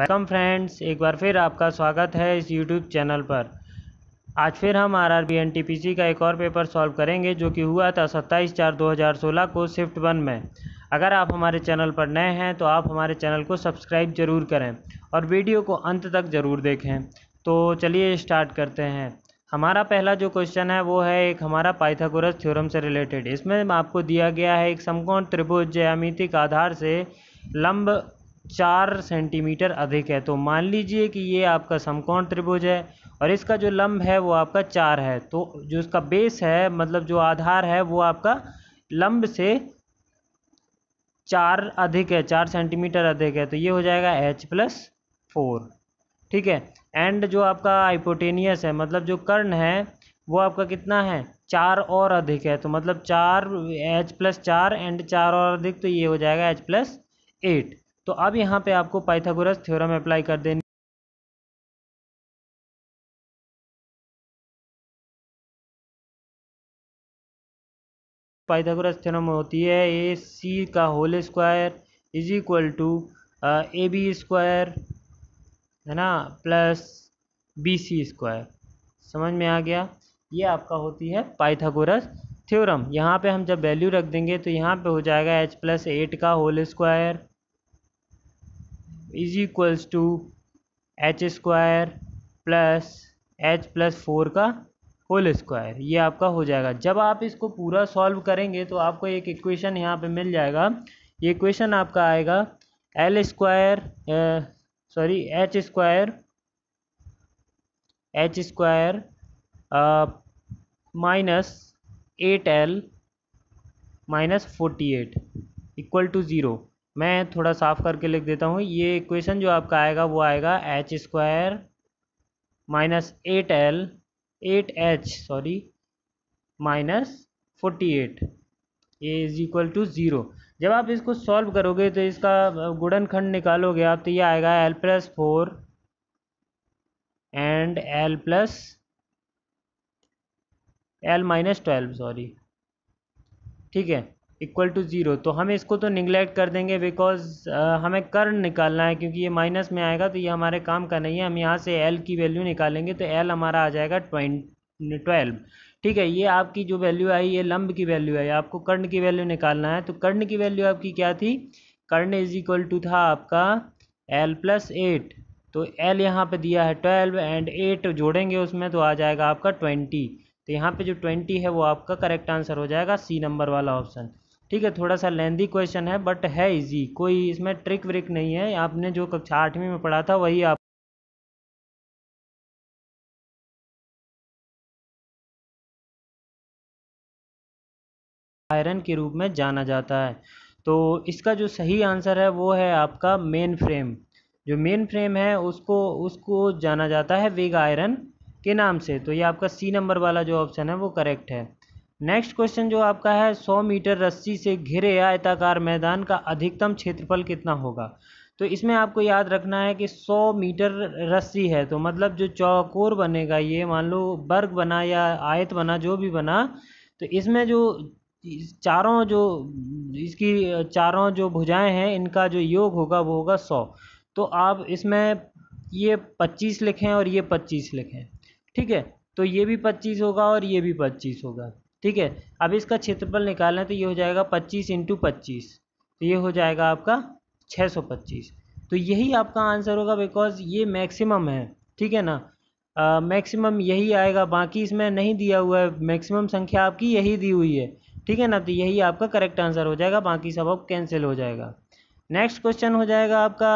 Welcome friends एक बार फिर आपका स्वागत है इस यूट्यूब चैनल पर आज फिर हम R R B N T P C का एक और पेपर सॉल्व करेंगे जो कि हुआ था सत्ताईस चार दो हज़ार सोलह को शिफ्ट वन में अगर आप हमारे चैनल पर नए हैं तो आप हमारे चैनल को सब्सक्राइब जरूर करें और वीडियो को अंत तक ज़रूर देखें तो चलिए स्टार्ट करते हैं हमारा पहला जो क्वेश्चन है वो है एक हमारा पाइथागोरस थ्योरम से रिलेटेड इसमें आपको दिया गया है एक समकोण त्रिभुज ज्यामिति आधार से लंब चार सेंटीमीटर अधिक है तो मान लीजिए कि ये आपका समकोण त्रिभुज है और इसका जो लंब है वो आपका चार है तो जो इसका बेस है मतलब जो आधार है वो आपका लंब से चार अधिक है चार सेंटीमीटर अधिक है तो ये हो जाएगा एच प्लस फोर ठीक है एंड जो आपका आइपोटेनियस है मतलब जो कर्ण है वो आपका कितना है चार और अधिक है तो मतलब चार एच प्लस चार एंड चार और अधिक तो ये हो जाएगा एच प्लस एट तो अब यहाँ पे आपको पाइथागोरस थ्योरम अप्लाई कर देनी पाइथागोरस थ्योरम होती है ए सी का whole square is equal to A B square है ना प्लस बी सी स्क्वायर समझ में आ गया ये आपका होती है पाइथागोरस थ्योरम यहाँ पे हम जब वैल्यू रख देंगे तो यहाँ पे हो जाएगा एच प्लस एट का whole square is equals to H square plus H plus four का होल स्क्वायर ये आपका हो जाएगा जब आप इसको पूरा सॉल्व करेंगे तो आपको एक इक्वेशन यहाँ पे मिल जाएगा ये इक्वेशन आपका आएगा L square sorry H square H square minus eight L minus forty eight equal to zero मैं थोड़ा साफ करके लिख देता हूँ ये इक्वेशन जो आपका आएगा वो आएगा H square minus eight L eight H sorry minus forty eight ये इज इक्वल टू ज़ीरो जब आप इसको सॉल्व करोगे तो इसका गुड़न खंड निकालोगे आप तो ये आएगा L plus four and L plus L minus twelve sorry ठीक है इक्वल टू ज़ीरो तो हम इसको तो निगलेक्ट कर देंगे बिकॉज uh, हमें कर्ण निकालना है क्योंकि ये माइनस में आएगा तो ये हमारे काम का नहीं है हम यहाँ से एल की वैल्यू निकालेंगे तो एल हमारा आ जाएगा ट्वेंट ट्वेल्व ठीक है ये आपकी जो वैल्यू आई ये लंब की वैल्यू है आपको कर्ण की वैल्यू निकालना है तो कर्ण की वैल्यू आपकी क्या थी कर्ण इज इक्वल टू था आपका एल प्लस एट तो एल यहाँ पे दिया है ट्वेल्व एंड एट जोड़ेंगे उसमें तो आ जाएगा आपका ट्वेंटी तो यहाँ पे जो ट्वेंटी है वो आपका करेक्ट आंसर हो जाएगा सी नंबर वाला ऑप्शन ठीक है थोड़ा सा लेंदी क्वेश्चन है बट है इजी कोई इसमें ट्रिक व्रिक नहीं है आपने जो कक्षा आठवीं में पढ़ा था वही आप आयरन के रूप में जाना जाता है तो इसका जो सही आंसर है वो है आपका मेन फ्रेम जो मेन फ्रेम है उसको उसको जाना जाता है वेग आयरन के नाम से तो ये आपका सी नंबर वाला जो ऑप्शन है वो करेक्ट है नेक्स्ट क्वेश्चन जो आपका है 100 मीटर रस्सी से घिरे आयताकार मैदान का अधिकतम क्षेत्रफल कितना होगा तो इसमें आपको याद रखना है कि 100 मीटर रस्सी है तो मतलब जो चौकोर बनेगा ये मान लो वर्ग बना या आयत बना जो भी बना तो इसमें जो चारों जो इसकी चारों जो भुजाएं हैं इनका जो योग होगा वो होगा सौ तो आप इसमें ये पच्चीस लिखें और ये पच्चीस लिखें ठीक है तो ये भी पच्चीस होगा और ये भी पच्चीस होगा ठीक है अब इसका क्षेत्रफल निकालना है तो ये हो जाएगा पच्चीस इंटू पच्चीस तो ये हो जाएगा आपका छः सौ पच्चीस तो यही आपका आंसर होगा बिकॉज ये मैक्सिमम है ठीक है ना मैक्सिमम यही आएगा बाकी इसमें नहीं दिया हुआ है मैक्सिमम संख्या आपकी यही दी हुई है ठीक है ना तो यही आपका करेक्ट आंसर हो जाएगा बाकी सब अब कैंसिल हो जाएगा नेक्स्ट क्वेश्चन हो जाएगा आपका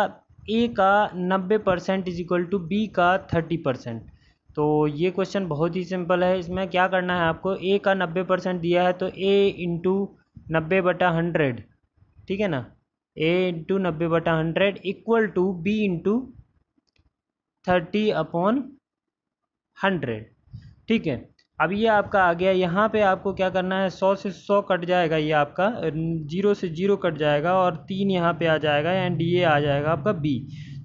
ए का नब्बे percent is equal to B का थर्टी परसेंट तो ये क्वेश्चन बहुत ही सिंपल है इसमें क्या करना है आपको ए का नब्बे परसेंट दिया है तो ए इंटू नब्बे बटा हंड्रेड ठीक है ना ए इंटू नब्बे बटा hundred equal to B into thirty upon hundred ठीक है अब ये आपका आ गया यहाँ पे आपको क्या करना है सौ से सौ कट जाएगा ये आपका जीरो से जीरो कट जाएगा और तीन यहाँ पे आ जाएगा एंड ये आ जाएगा आपका बी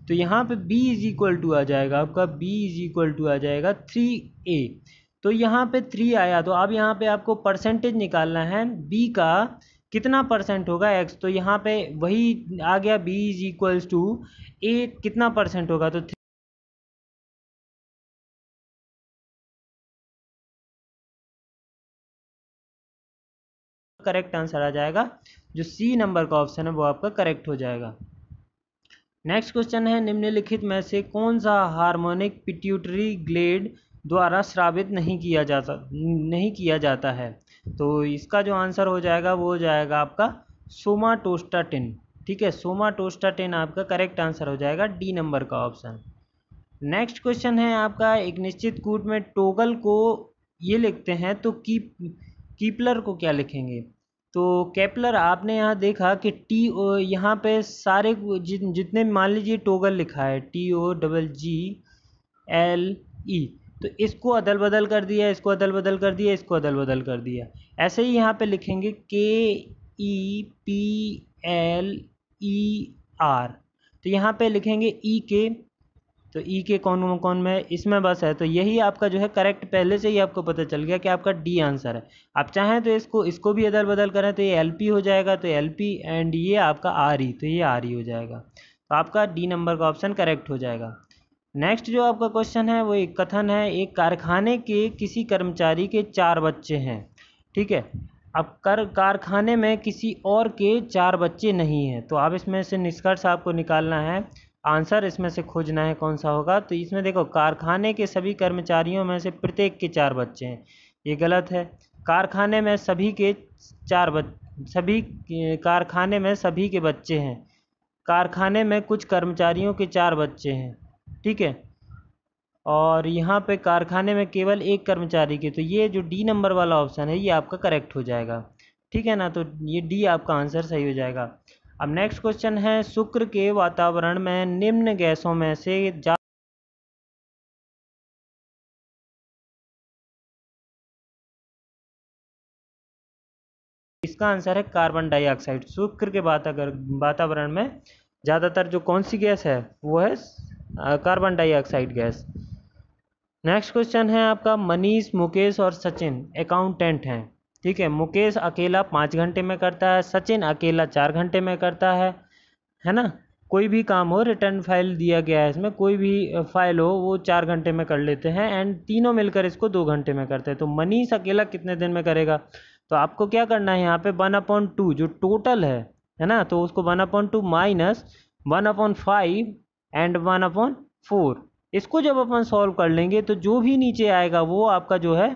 तो यहाँ पे b इज इक्वल टू आ जाएगा आपका b इज इक्वल टू आ जाएगा थ्री ए तो यहाँ पे थ्री आया तो अब यहाँ पे आपको परसेंटेज निकालना है b का कितना परसेंट होगा x तो यहाँ पे वही आ गया b is equal to A कितना परसेंट होगा तो करेक्ट आंसर आ जाएगा जो सी नंबर का ऑप्शन है वो आपका करेक्ट हो जाएगा नेक्स्ट क्वेश्चन है निम्नलिखित में से कौन सा हार्मोनिक पिट्यूटरी ग्लेड द्वारा श्रावित नहीं किया जाता नहीं किया जाता है तो इसका जो आंसर हो जाएगा वो हो जाएगा आपका सोमाटोस्टाटिन ठीक है सोमाटोस्टाटिन आपका करेक्ट आंसर हो जाएगा डी नंबर का ऑप्शन नेक्स्ट क्वेश्चन है आपका एक निश्चित कूट में टोगल को ये लिखते हैं तो कीप कीपलर को क्या लिखेंगे तो कैपलर आपने यहाँ देखा कि टी ओ यहाँ पे सारे जितने मान लीजिए टोगल लिखा है T O double G L E तो इसको अदल बदल कर दिया इसको अदल बदल कर दिया इसको अदल बदल कर दिया ऐसे ही यहाँ पे लिखेंगे के E P L E R तो यहाँ पे लिखेंगे ई e, के तो ई e के कौन कौन में इसमें बस है तो यही आपका जो है करेक्ट पहले से ही आपको पता चल गया कि आपका डी आंसर है आप चाहें तो इसको इसको भी अदल बदल करें तो ये एल पी हो जाएगा तो एल पी एंड ये आपका आर ई e, तो ये आर ई e हो जाएगा तो आपका डी नंबर का ऑप्शन करेक्ट हो जाएगा नेक्स्ट जो आपका क्वेश्चन है वो एक कथन है एक कारखाने के किसी कर्मचारी के चार बच्चे हैं ठीक है अब कर कारखाने में किसी और के चार बच्चे नहीं हैं तो आप इसमें से निष्कर्ष आपको निकालना है आंसर इसमें से खोजना है कौन सा होगा तो इसमें देखो कारखाने के सभी कर्मचारियों में से प्रत्येक के चार बच्चे हैं ये गलत है कारखाने में सभी के चार बच सभी कारखाने में सभी के बच्चे हैं कारखाने में कुछ कर्मचारियों के चार बच्चे हैं ठीक है और यहाँ पे कारखाने में केवल एक कर्मचारी के तो ये जो डी नंबर वाला ऑप्शन है ये आपका करेक्ट हो जाएगा ठीक है ना तो ये डी आपका आंसर सही हो जाएगा अब नेक्स्ट क्वेश्चन है शुक्र के वातावरण में निम्न गैसों में से इसका आंसर है कार्बन डाइऑक्साइड शुक्र के वातावरण में ज़्यादातर जो कौन सी गैस है वो है carbon dioxide gas next question है आपका मनीष मुकेश और सचिन अकाउंटेंट हैं ठीक है मुकेश अकेला पाँच घंटे में करता है सचिन अकेला चार घंटे में करता है है ना कोई भी काम हो रिटर्न फाइल दिया गया है इसमें कोई भी फाइल हो वो चार घंटे में कर लेते हैं एंड तीनों मिलकर इसको दो घंटे में करते हैं तो मनीष अकेला कितने दिन में करेगा तो आपको क्या करना है यहाँ पे वन अपॉइंट टू जो टोटल है है ना तो उसको one point two minus one point five and one point four इसको जब अपन सॉल्व कर लेंगे तो जो भी नीचे आएगा वो आपका जो है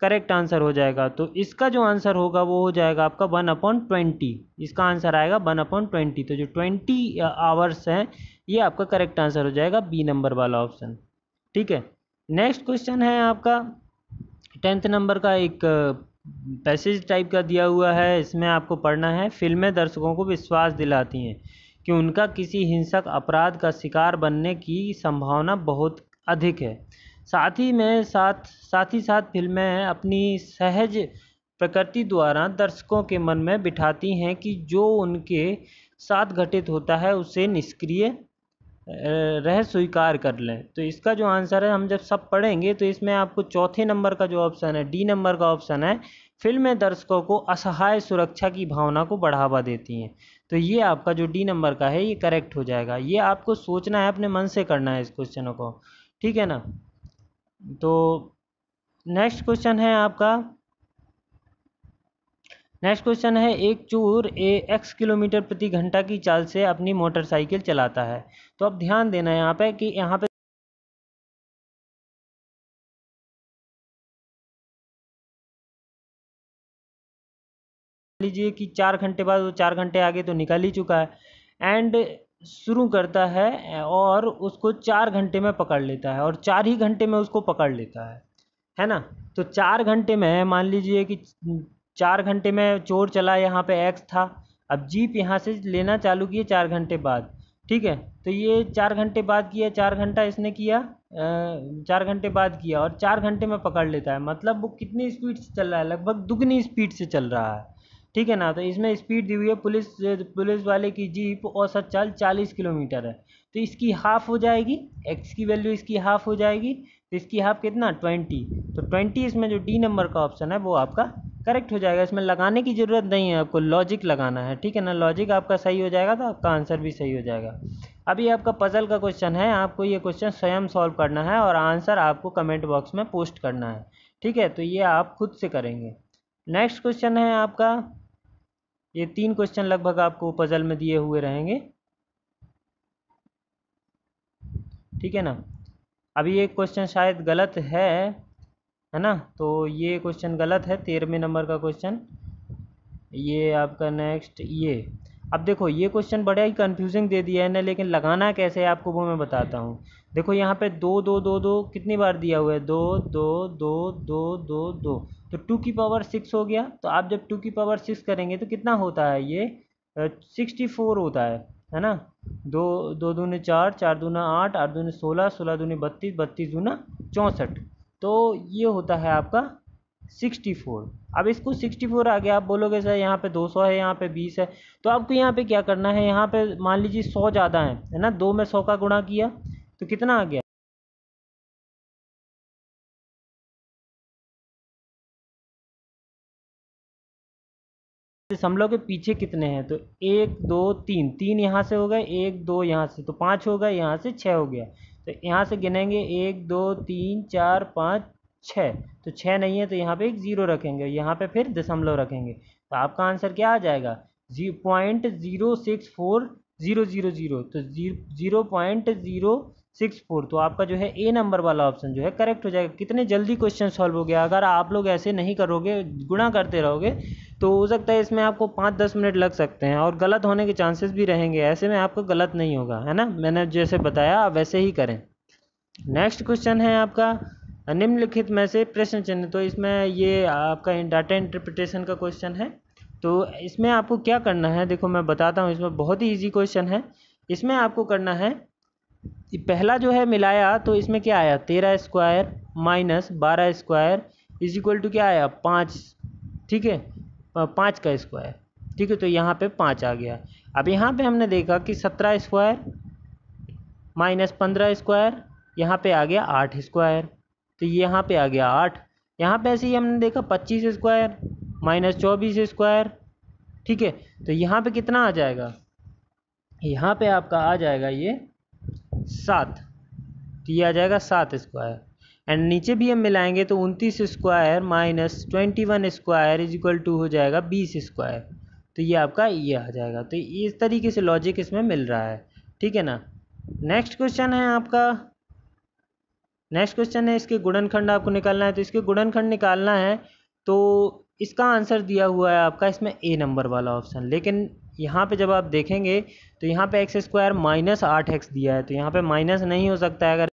करेक्ट आंसर हो जाएगा तो इसका जो आंसर होगा वो हो जाएगा आपका वन अपॉन ट्वेंटी इसका आंसर आएगा वन अपॉन ट्वेंटी तो जो ट्वेंटी आवर्स हैं ये आपका करेक्ट आंसर हो जाएगा बी नंबर वाला ऑप्शन ठीक है नेक्स्ट क्वेश्चन है आपका टेंथ नंबर का एक पैसेज टाइप का दिया हुआ है इसमें आपको पढ़ना है फिल्में दर्शकों को विश्वास दिलाती हैं कि उनका किसी हिंसक अपराध का शिकार बनने की संभावना बहुत अधिक है साथ ही में साथ साथ ही साथ फिल्में अपनी सहज प्रकृति द्वारा दर्शकों के मन में बिठाती हैं कि जो उनके साथ घटित होता है उसे निष्क्रिय रह स्वीकार कर लें तो इसका जो आंसर है हम जब सब पढ़ेंगे तो इसमें आपको चौथे नंबर का जो ऑप्शन है डी नंबर का ऑप्शन है फिल्में दर्शकों को असहाय सुरक्षा की भावना को बढ़ावा देती हैं तो ये आपका जो डी नंबर का है ये करेक्ट हो जाएगा ये आपको सोचना है अपने मन से करना है इस क्वेश्चनों को ठीक है ना तो नेक्स्ट क्वेश्चन है आपका नेक्स्ट क्वेश्चन है एक चोर ए एक्स किलोमीटर प्रति घंटा की चाल से अपनी मोटरसाइकिल चलाता है तो अब ध्यान देना है यहाँ पे कि यहाँ पे लीजिए कि चार घंटे बाद वो चार घंटे आगे तो निकल ही चुका है एंड शुरू करता है और उसको चार घंटे में पकड़ लेता है और चार ही घंटे में उसको पकड़ लेता है है ना तो चार घंटे में मान लीजिए कि चार घंटे में चोर चला यहाँ पे एक्स था अब जीप यहाँ से लेना चालू किए चार घंटे बाद ठीक है तो ये चार घंटे बाद किया चार घंटा इसने किया चार घंटे बाद किया और चार घंटे में पकड़ लेता है मतलब वो कितनी स्पीड से चल रहा है लगभग दुगनी स्पीड से चल रहा है ठीक है ना तो इसमें स्पीड दी हुई है पुलिस पुलिस वाले की जीप औसत चाल चालीस किलोमीटर है तो इसकी हाफ हो जाएगी एक्स की वैल्यू इसकी हाफ हो जाएगी तो इसकी हाफ कितना ट्वेंटी तो ट्वेंटी इसमें जो डी नंबर का ऑप्शन है वो आपका करेक्ट हो जाएगा इसमें लगाने की ज़रूरत नहीं है आपको लॉजिक लगाना है ठीक है ना लॉजिक आपका सही हो जाएगा तो आपका आंसर भी सही हो जाएगा अभी आपका पजल का क्वेश्चन है आपको ये क्वेश्चन स्वयं सॉल्व करना है और आंसर आपको कमेंट बॉक्स में पोस्ट करना है ठीक है तो ये आप खुद से करेंगे नेक्स्ट क्वेश्चन है आपका ये तीन क्वेश्चन लगभग आपको पजल में दिए हुए रहेंगे ठीक है ना अभी ये क्वेश्चन शायद गलत है है ना तो ये क्वेश्चन गलत है तेरहवें नंबर का क्वेश्चन ये आपका नेक्स्ट ये अब देखो ये क्वेश्चन बड़ा ही कन्फ्यूजिंग दे दिया है ना लेकिन लगाना कैसे है आपको वो मैं बताता हूँ देखो यहाँ पे दो दो दो दो कितनी बार दिया हुआ है दो दो दो दो दो दो तो टू की पावर सिक्स हो गया तो आप जब टू की पावर सिक्स करेंगे तो कितना होता है ये सिक्सटी फोर होता है है ना दो दो दूने चार चार दूना आठ आठ दूने सोलह सोलह दूने बत्तीस बत्तीस दूना चौंसठ तो ये होता है आपका सिक्सटी फोर अब इसको सिक्सटी फोर आ गया आप बोलोगे सर यहाँ पे दो सौ है यहाँ पे बीस है तो आपको यहाँ पे क्या करना है यहाँ पे मान लीजिए सौ ज़्यादा है है ना दो में सौ का गुणा किया तो कितना आ गया दशमलव के पीछे कितने हैं तो एक दो तीन तीन यहाँ से हो गए एक दो यहाँ से तो पाँच हो गए यहाँ से छः हो गया तो यहाँ से गिनेंगे एक दो तीन चार पाँच छः तो छः नहीं है तो यहाँ पे एक ज़ीरो रखेंगे यहाँ पे फिर दशमलव रखेंगे तो आपका आंसर क्या आ जाएगा जी point zero six four zero zero zero तो zero point zero six four तो आपका जो है ए नंबर वाला ऑप्शन जो है करेक्ट हो जाएगा कितने जल्दी क्वेश्चन सॉल्व हो गया अगर आप लोग ऐसे नहीं करोगे गुणा करते रहोगे तो हो सकता है इसमें आपको पाँच दस मिनट लग सकते हैं और गलत होने के चांसेस भी रहेंगे ऐसे में आपको गलत नहीं होगा है ना मैंने जैसे बताया आप वैसे ही करें नेक्स्ट क्वेश्चन है आपका निम्नलिखित में से प्रश्न चिन्ह तो इसमें ये आपका डाटा इंटरप्रिटेशन का क्वेश्चन है तो इसमें आपको क्या करना है देखो मैं बताता हूँ इसमें बहुत ही ईजी क्वेश्चन है इसमें आपको करना है पहला जो है मिलाया तो इसमें क्या आया तेरह स्क्वायर माइनस बारह स्क्वायर इज इक्वल टू क्या आया पाँच ठीक है पाँच का स्क्वायर ठीक है तो यहाँ पे पाँच आ गया अब यहाँ पे हमने देखा कि सत्रह स्क्वायर माइनस पंद्रह स्क्वायर यहाँ पे आ गया आठ स्क्वायर तो ये यहाँ पे आ गया आठ यहाँ पे ऐसे ही हमने देखा पच्चीस स्क्वायर माइनस चौबीस स्क्वायर ठीक है तो यहाँ पे कितना आ जाएगा यहाँ पे आपका आ जाएगा ये सात तो ये आ जाएगा सात स्क्वायर एंड नीचे भी हम मिलाएंगे तो उनतीस square minus twenty one square is equal to हो जाएगा बीस स्क्वायर तो ये आपका ये आ जाएगा तो इस तरीके से लॉजिक इसमें मिल रहा है ठीक है ना नेक्स्ट क्वेश्चन है आपका नेक्स्ट क्वेश्चन है इसके गुणनखंड आपको निकालना है तो इसके गुणनखंड निकालना है तो इसका आंसर दिया हुआ है आपका इसमें ए नंबर वाला ऑप्शन लेकिन यहाँ पे जब आप देखेंगे तो यहाँ पे एक्स स्क्वायर माइनस आठ एक्स दिया है तो यहाँ पे माइनस नहीं हो सकता है अगर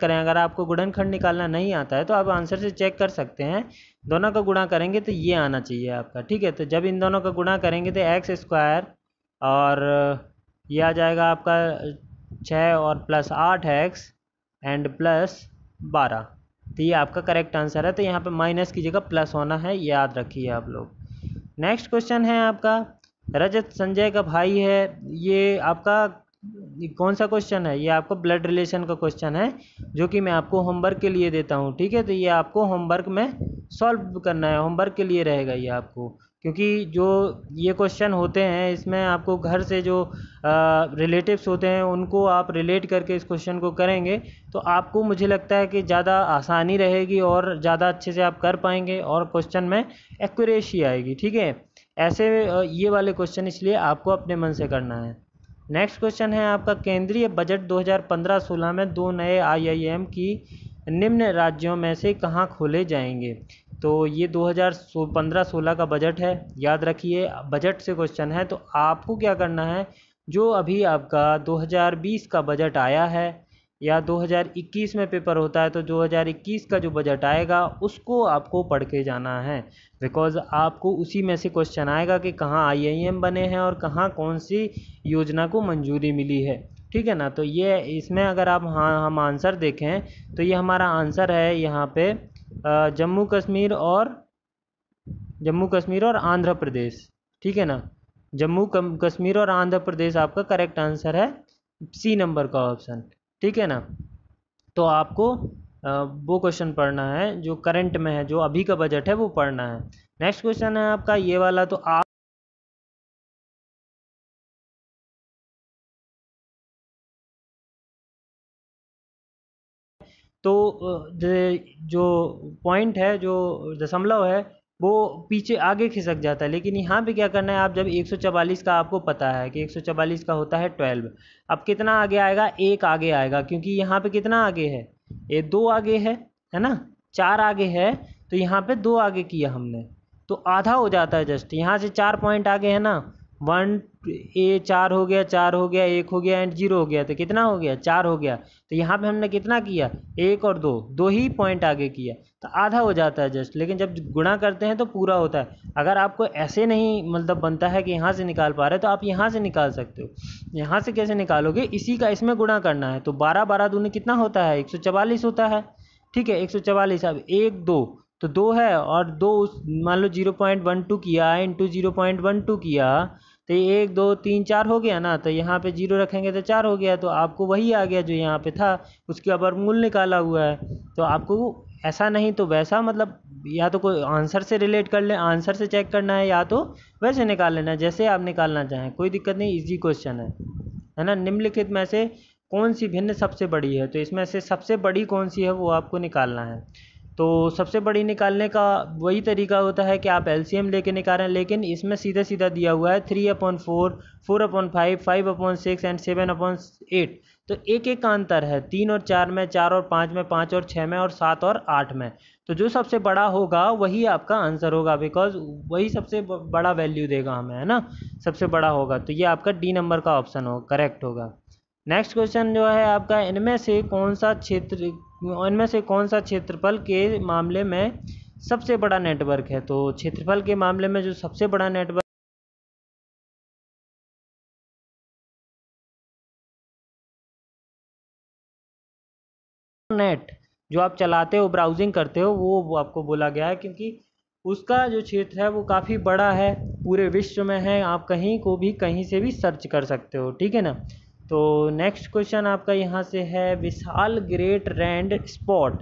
करें अगर आपको गुणनखंड निकालना नहीं आता है तो आप आंसर से चेक कर सकते हैं दोनों का गुणा करेंगे तो ये आना चाहिए आपका ठीक है तो जब इन दोनों का गुणा करेंगे तो एक्स स्क्वायर और ये आ जाएगा आपका छः और प्लस आठ एक्स एंड प्लस बारह तो ये आपका करेक्ट आंसर है तो यहाँ पे माइनस की जगह प्लस होना है याद रखिए आप लोग नेक्स्ट क्वेश्चन है आपका रजत संजय का भाई है ये आपका कौन सा क्वेश्चन है ये आपको ब्लड रिलेशन का क्वेश्चन है जो कि मैं आपको होमवर्क के लिए देता हूँ ठीक है तो ये आपको होमवर्क में सॉल्व करना है होमवर्क के लिए रहेगा ये आपको क्योंकि जो ये क्वेश्चन होते हैं इसमें आपको घर से जो रिलेटिव्स होते हैं उनको आप रिलेट करके इस क्वेश्चन को करेंगे तो आपको मुझे लगता है कि ज़्यादा आसानी रहेगी और ज़्यादा अच्छे से आप कर पाएंगे और क्वेश्चन में एक्यूरेसी आएगी ठीक है ऐसे ये वाले क्वेश्चन इसलिए आपको अपने मन से करना है नेक्स्ट क्वेश्चन है आपका केंद्रीय बजट 2015-16 में दो नए आईआईएम की निम्न राज्यों में से कहाँ खोले जाएंगे तो ये 2015-16 का बजट है याद रखिए बजट से क्वेश्चन है तो आपको क्या करना है जो अभी आपका 2020 का बजट आया है या 2021 में पेपर होता है तो 2021 का जो बजट आएगा उसको आपको पढ़ के जाना है बिकॉज़ आपको उसी में से क्वेश्चन आएगा कि कहाँ आई बने हैं और कहाँ कौन सी योजना को मंजूरी मिली है ठीक है ना तो ये इसमें अगर आप हाँ हम आंसर देखें तो ये हमारा आंसर है यहाँ पे जम्मू कश्मीर और जम्मू कश्मीर और आंध्र प्रदेश ठीक है ना जम्मू कश्मीर और आंध्र प्रदेश आपका करेक्ट आंसर है सी नंबर का ऑप्शन ठीक है ना तो आपको वो क्वेश्चन पढ़ना है जो करंट में है जो अभी का बजट है वो पढ़ना है नेक्स्ट क्वेश्चन है आपका ये वाला तो आप तो जो पॉइंट है जो दशमलव है वो पीछे आगे खिसक जाता है लेकिन यहाँ पे क्या करना है आप जब 144 का आपको पता है कि 144 का होता है 12 अब कितना आगे आएगा एक आगे आएगा क्योंकि यहाँ पे कितना आगे है ये दो आगे है है ना चार आगे है तो यहाँ पे दो आगे किया हमने तो आधा हो जाता है जस्ट यहाँ से चार पॉइंट आगे है ना वन ए चार हो गया चार हो गया एक हो गया एंड जीरो हो गया तो कितना हो गया चार हो गया तो यहाँ पे हमने कितना किया एक और दो दो ही पॉइंट आगे किया तो आधा हो जाता है जस्ट लेकिन जब गुणा करते हैं तो पूरा होता है अगर आपको ऐसे नहीं मतलब बनता है कि यहाँ से निकाल पा रहे तो आप यहाँ से निकाल सकते हो यहाँ से कैसे निकालोगे इसी का इसमें गुणा करना है तो बारह बारह दूनी कितना होता है एक होता है ठीक है एक अब एक दो तो दो है और दो मान लो जीरो पॉइंट वन टू किया into zero point one two किया तो ये एक दो तीन चार हो गया ना तो यहाँ पे जीरो रखेंगे तो चार हो गया तो आपको वही आ गया जो यहाँ पे था उसके अबर मूल निकाला हुआ है तो आपको ऐसा नहीं तो वैसा मतलब या तो कोई आंसर से रिलेट कर ले आंसर से चेक करना है या तो वैसे निकाल लेना जैसे आप निकालना चाहें कोई दिक्कत नहीं इजी क्वेश्चन है है ना निम्नलिखित में से कौन सी भिन्न सबसे बड़ी है तो इसमें से सबसे बड़ी कौन सी है वो आपको निकालना है तो सबसे बड़ी निकालने का वही तरीका होता है कि आप एलसीएम लेके निकालें लेकिन इसमें सीधा सीधा दिया हुआ है three upon four four upon five five upon six and seven upon eight तो एक एक का अंतर है तीन और चार में चार और पाँच में पाँच और छः में और सात और आठ में तो जो सबसे बड़ा होगा वही आपका आंसर होगा बिकॉज वही सबसे बड़ा वैल्यू देगा हमें है ना सबसे बड़ा होगा तो ये आपका डी नंबर का ऑप्शन हो करेक्ट होगा नेक्स्ट क्वेश्चन जो है आपका इनमें से कौन सा क्षेत्र उनमें से कौन सा क्षेत्रफल के मामले में सबसे बड़ा नेटवर्क है तो क्षेत्रफल के मामले में जो सबसे बड़ा नेटवर्क नेट जो आप चलाते हो ब्राउजिंग करते हो वो आपको बोला गया है क्योंकि उसका जो क्षेत्र है वो काफ़ी बड़ा है पूरे विश्व में है आप कहीं को भी कहीं से भी सर्च कर सकते हो ठीक है ना तो नेक्स्ट क्वेश्चन आपका यहाँ से है विशाल ग्रेट रैंड स्पॉट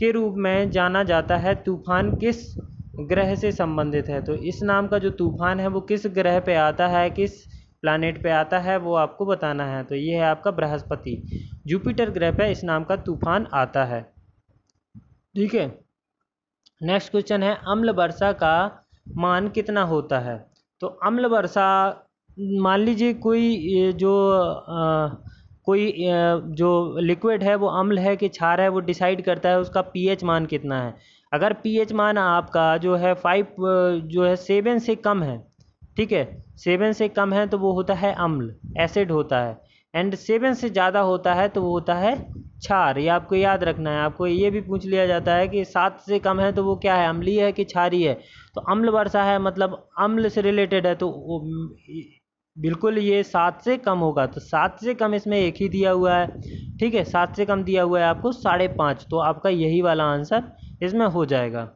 के रूप में जाना जाता है तूफान किस ग्रह से संबंधित है तो इस नाम का जो तूफान है वो किस ग्रह पे आता है किस प्लानट पे आता है वो आपको बताना है तो ये है आपका बृहस्पति जुपिटर ग्रह पे इस नाम का तूफान आता है ठीक है नेक्स्ट क्वेश्चन है अम्ल वर्षा का मान कितना होता है तो अम्ल वर्षा मान लीजिए कोई जो कोई जो लिक्विड है वो अम्ल है कि क्षार है वो डिसाइड करता है उसका पी एच मान कितना है अगर पी एच मान आपका जो है फाइव जो है सेवन से कम है ठीक है सेवन से कम है तो वो होता है अम्ल एसिड होता है एंड सेवन से ज़्यादा होता है तो वो होता है छार ये आपको याद रखना है आपको ये भी पूछ लिया जाता है कि सात से कम है तो वो क्या है अम्लीय है कि छारी है तो अम्ल वर्षा है मतलब अम्ल से रिलेटेड है तो बिल्कुल ये सात से कम होगा तो सात से कम इसमें एक ही दिया हुआ है ठीक है सात से कम दिया हुआ है आपको साढ़े पाँच तो आपका यही वाला आंसर इसमें हो जाएगा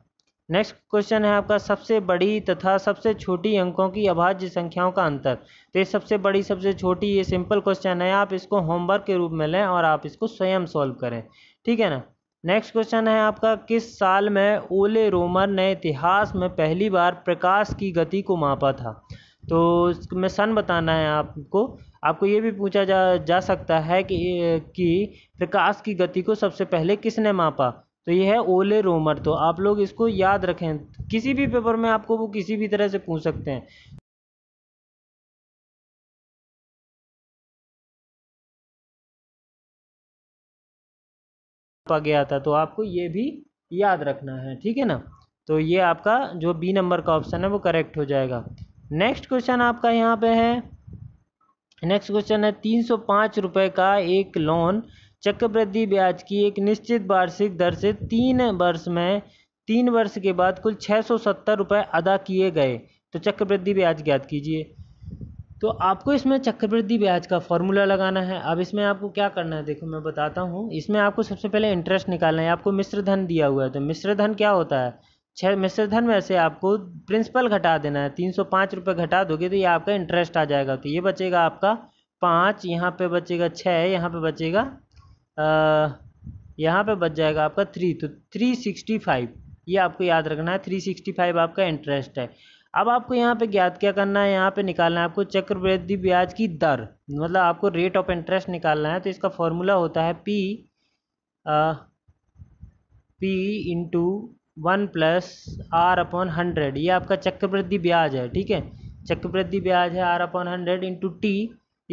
नेक्स्ट क्वेश्चन है आपका सबसे बड़ी तथा सबसे छोटी अंकों की अभाज्य संख्याओं का अंतर तो ये सबसे बड़ी सबसे छोटी ये सिंपल क्वेश्चन है आप इसको होमवर्क के रूप में लें और आप इसको स्वयं सॉल्व करें ठीक है ना नेक्स्ट क्वेश्चन है आपका किस साल में ओले रोमर ने इतिहास में पहली बार प्रकाश की गति को मापा था तो इसमें सन बताना है आपको आपको ये भी पूछा जा जा सकता है कि कि प्रकाश की गति को सबसे पहले किसने मापा तो ये है ओले रोमर तो आप लोग इसको याद रखें किसी भी पेपर में आपको वो किसी भी तरह से पूछ सकते हैं गया था तो आपको ये भी याद रखना है ठीक है ना तो ये आपका जो बी नंबर का ऑप्शन है वो करेक्ट हो जाएगा नेक्स्ट क्वेश्चन आपका यहाँ पे है नेक्स्ट क्वेश्चन है तीन सौ पाँच रुपये का एक लोन चक्रवृद्धि ब्याज की एक निश्चित वार्षिक दर से तीन वर्ष में तीन वर्ष के बाद कुल छः सौ सत्तर रुपये अदा किए गए तो चक्रवृद्धि ब्याज ज्ञात कीजिए तो आपको इसमें चक्रवृद्धि ब्याज का फॉर्मूला लगाना है अब इसमें आपको क्या करना है देखो मैं बताता हूँ इसमें आपको सबसे पहले इंटरेस्ट निकालना है आपको मिश्र धन दिया हुआ है तो मिश्र धन क्या होता है छः मिश्रधन में से आपको प्रिंसिपल घटा देना है तीन सौ पाँच रुपये घटा दोगे तो ये आपका इंटरेस्ट आ जाएगा तो ये बचेगा आपका पाँच यहाँ पे बचेगा छः यहाँ पे बचेगा यहाँ पे बच जाएगा आपका थ्री तो थ्री सिक्सटी फाइव ये आपको याद रखना है थ्री सिक्सटी फाइव आपका इंटरेस्ट है अब आपको यहाँ पे ज्ञात क्या करना है यहाँ पे निकालना है आपको चक्रवृद्धि ब्याज की दर मतलब आपको रेट ऑफ इंटरेस्ट निकालना है तो इसका फॉर्मूला होता है पी आ, P into one plus R upon hundred ये आपका चक्रवृद्धि ब्याज है ठीक है चक्रवृद्धि ब्याज है R upon hundred into T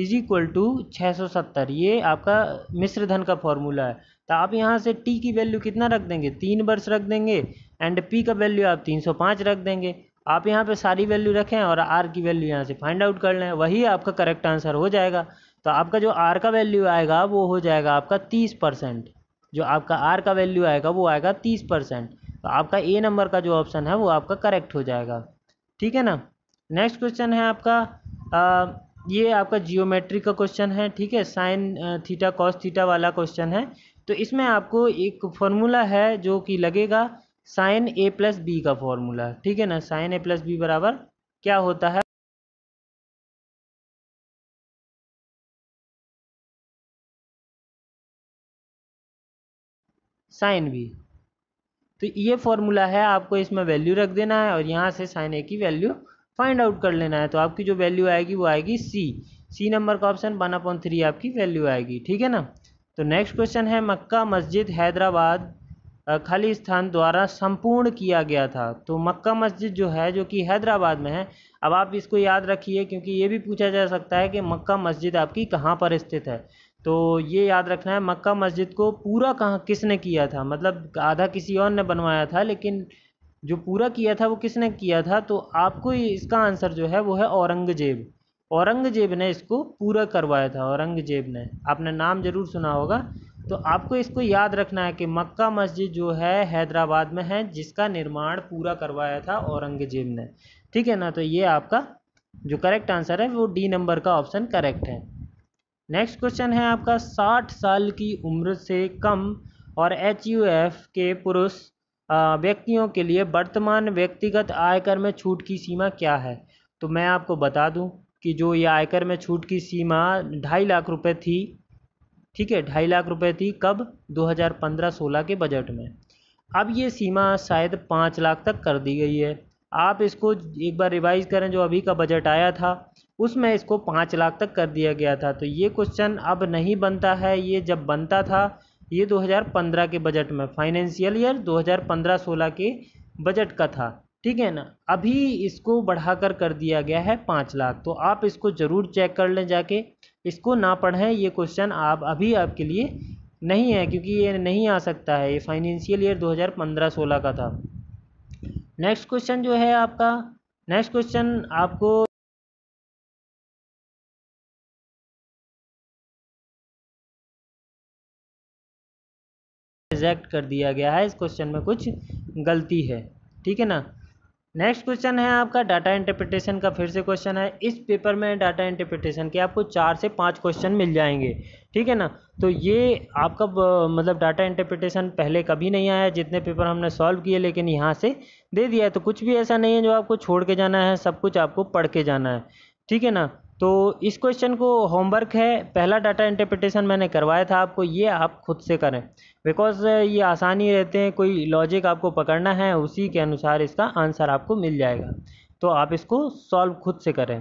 is equal to छः सौ सत्तर ये आपका मिश्र धन का फॉर्मूला है तो आप यहाँ से टी की वैल्यू कितना रख देंगे तीन वर्ष रख देंगे एंड पी का वैल्यू आप तीन सौ पाँच रख देंगे आप यहाँ पे सारी वैल्यू रखें और आर की वैल्यू यहाँ से फाइंड आउट कर लें वही आपका करेक्ट आंसर हो जाएगा तो आपका जो आर का वैल्यू आएगा वो हो जाएगा आपका तीस परसेंट जो आपका आर का वैल्यू आएगा वो आएगा तीस परसेंट तो आपका ए नंबर का जो ऑप्शन है वो आपका करेक्ट हो जाएगा ठीक है ना नेक्स्ट क्वेश्चन है आपका आ, ये आपका जियोमेट्री का क्वेश्चन है ठीक है साइन थीटा कॉस थीटा वाला क्वेश्चन है तो इसमें आपको एक फॉर्मूला है जो कि लगेगा साइन ए प्लस बी का फॉर्मूला ठीक है ना साइन ए प्लस बी बराबर क्या होता है साइन बी तो ये फॉर्मूला है आपको इसमें वैल्यू रख देना है और यहाँ से साइन ए की वैल्यू फाइंड आउट कर लेना है तो आपकी जो वैल्यू आएगी वो आएगी सी सी नंबर का ऑप्शन वन अपॉइंट थ्री आपकी वैल्यू आएगी ठीक है ना तो नेक्स्ट क्वेश्चन है मक्का मस्जिद हैदराबाद खाली स्थान द्वारा संपूर्ण किया गया था तो मक्का मस्जिद जो है जो कि हैदराबाद में है अब आप इसको याद रखिए क्योंकि ये भी पूछा जा सकता है कि मक्का मस्जिद आपकी कहाँ पर स्थित है तो ये याद रखना है मक्का मस्जिद को पूरा कहाँ किसने किया था मतलब आधा किसी और ने बनवाया था लेकिन जो पूरा किया था वो किसने किया था तो आपको इसका आंसर जो है वो है औरंगजेब औरंगजेब ने इसको पूरा करवाया था औरंगजेब ने आपने नाम ज़रूर सुना होगा तो आपको इसको याद रखना है कि मक्का मस्जिद जो है हैदराबाद में है जिसका निर्माण पूरा करवाया था औरंगजेब ने ठीक है ना तो ये आपका जो करेक्ट आंसर है वो डी नंबर का ऑप्शन करेक्ट है नेक्स्ट क्वेश्चन है आपका साठ साल की उम्र से कम और एच के पुरुष व्यक्तियों के लिए वर्तमान व्यक्तिगत आयकर में छूट की सीमा क्या है तो मैं आपको बता दूं कि जो ये आयकर में छूट की सीमा ढाई लाख रुपए थी ठीक है ढाई लाख रुपए थी कब 2015-16 के बजट में अब ये सीमा शायद पाँच लाख तक कर दी गई है आप इसको एक बार रिवाइज करें जो अभी का बजट आया था उसमें इसको पाँच लाख तक कर दिया गया था तो ये क्वेश्चन अब नहीं बनता है ये जब बनता था ये 2015 के बजट में फाइनेंशियल ईयर 2015-16 के बजट का था ठीक है ना अभी इसको बढ़ाकर कर दिया गया है पाँच लाख तो आप इसको ज़रूर चेक कर लें जाके इसको ना पढ़ें ये क्वेश्चन आप अभी आपके लिए नहीं है क्योंकि ये नहीं आ सकता है ये फाइनेंशियल ईयर 2015-16 का था नेक्स्ट क्वेश्चन जो है आपका नेक्स्ट क्वेश्चन आपको रिजेक्ट कर दिया गया है इस क्वेश्चन में कुछ गलती है ठीक है ना नेक्स्ट क्वेश्चन है आपका डाटा इंटरप्रिटेशन का फिर से क्वेश्चन है इस पेपर में डाटा इंटरप्रिटेशन के आपको चार से पाँच क्वेश्चन मिल जाएंगे ठीक है ना तो ये आपका मतलब डाटा इंटरप्रिटेशन पहले कभी नहीं आया जितने पेपर हमने सॉल्व किए लेकिन यहाँ से दे दिया है तो कुछ भी ऐसा नहीं है जो आपको छोड़ के जाना है सब कुछ आपको पढ़ के जाना है ठीक है ना तो इस क्वेश्चन को होमवर्क है पहला डाटा इंटरप्रिटेशन मैंने करवाया था आपको ये आप खुद से करें बिकॉज ये आसानी रहते हैं कोई लॉजिक आपको पकड़ना है उसी के अनुसार इसका आंसर आपको मिल जाएगा तो आप इसको सॉल्व खुद से करें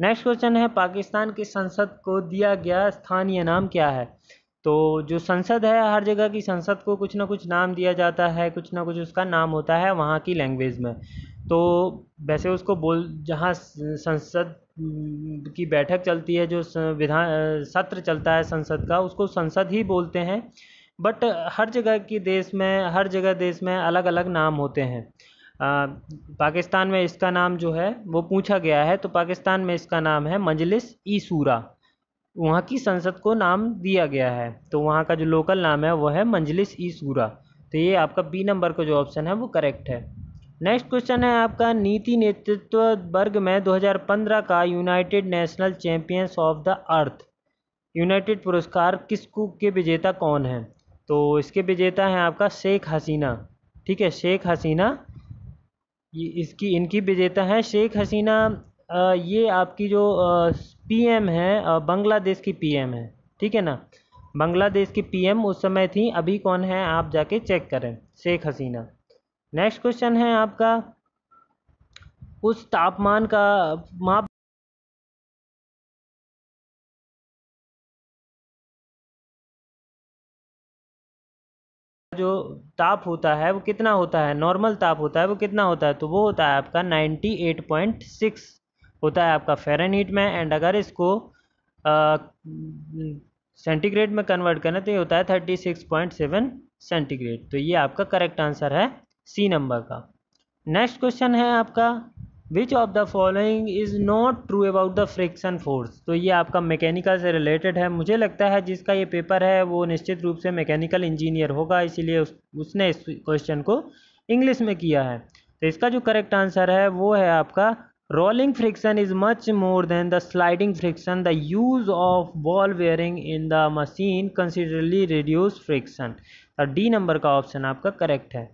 नेक्स्ट क्वेश्चन है पाकिस्तान की संसद को दिया गया स्थानीय नाम क्या है तो जो संसद है हर जगह की संसद को कुछ ना कुछ नाम दिया जाता है कुछ ना कुछ उसका नाम होता है वहाँ की लैंग्वेज में तो वैसे उसको बोल जहाँ संसद हम्म, की बैठक चलती है जो विधान सत्र चलता है संसद का उसको संसद ही बोलते हैं बट हर जगह की देश में हर जगह देश में अलग अलग नाम होते हैं पाकिस्तान में इसका नाम जो है वो पूछा गया है तो पाकिस्तान में इसका नाम है मजलिस ई सूरा वहाँ की संसद को नाम दिया गया है तो वहाँ का जो लोकल नाम है वो है मंजलिस ई सूरा तो ये आपका बी नंबर का जो ऑप्शन है वो करेक्ट है नेक्स्ट क्वेश्चन है आपका नीति नेतृत्व वर्ग में 2015 का United National champions of the Earth United पुरस्कार किसको के विजेता कौन है तो इसके विजेता हैं आपका शेख हसीना ठीक है शेख हसीना ये इसकी इनकी विजेता है शेख हसीना ये आपकी जो पीएम है बांग्लादेश की पीएम है ठीक है ना बांग्लादेश की पीएम उस समय थी अभी कौन है आप जाके चेक करें शेख हसीना नेक्स्ट क्वेश्चन है आपका उस तापमान का माप जो ताप होता है वो कितना होता है नॉर्मल ताप होता है वो कितना होता है तो वो होता है आपका 98.6 होता है आपका फेरनहीट में एंड अगर इसको सेंटीग्रेड में कन्वर्ट करना तो ये होता है 36.7 सेंटीग्रेड तो ये आपका करेक्ट आंसर है सी नंबर का नेक्स्ट क्वेश्चन है आपका which of the following is not true about the friction force तो ये आपका मैकेनिकल से रिलेटेड है मुझे लगता है जिसका ये पेपर है वो निश्चित रूप से मैकेनिकल इंजीनियर होगा इसीलिए उस, उसने इस क्वेश्चन को इंग्लिश में किया है तो इसका जो करेक्ट आंसर है वो है आपका rolling friction is much more than the sliding friction the use of ball bearing in the machine considerably reduce friction D number का ऑप्शन आपका करेक्ट है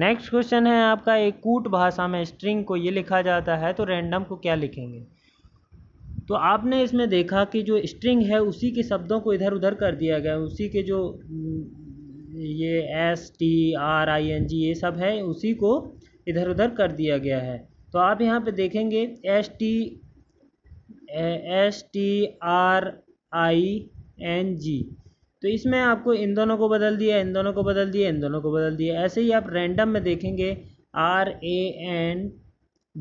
नेक्स्ट क्वेश्चन है आपका एक कूट भाषा में स्ट्रिंग को ये लिखा जाता है तो रैंडम को क्या लिखेंगे तो आपने इसमें देखा कि जो स्ट्रिंग है उसी के शब्दों को इधर उधर कर दिया गया उसी के जो ये S T R I N G ये सब है उसी को इधर उधर कर दिया गया है तो आप यहाँ पे देखेंगे S T S T R I N G तो इसमें आपको इन दोनों को बदल दिया इन दोनों को बदल दिया इन दोनों को बदल दिया ऐसे ही आप रैंडम में देखेंगे R A N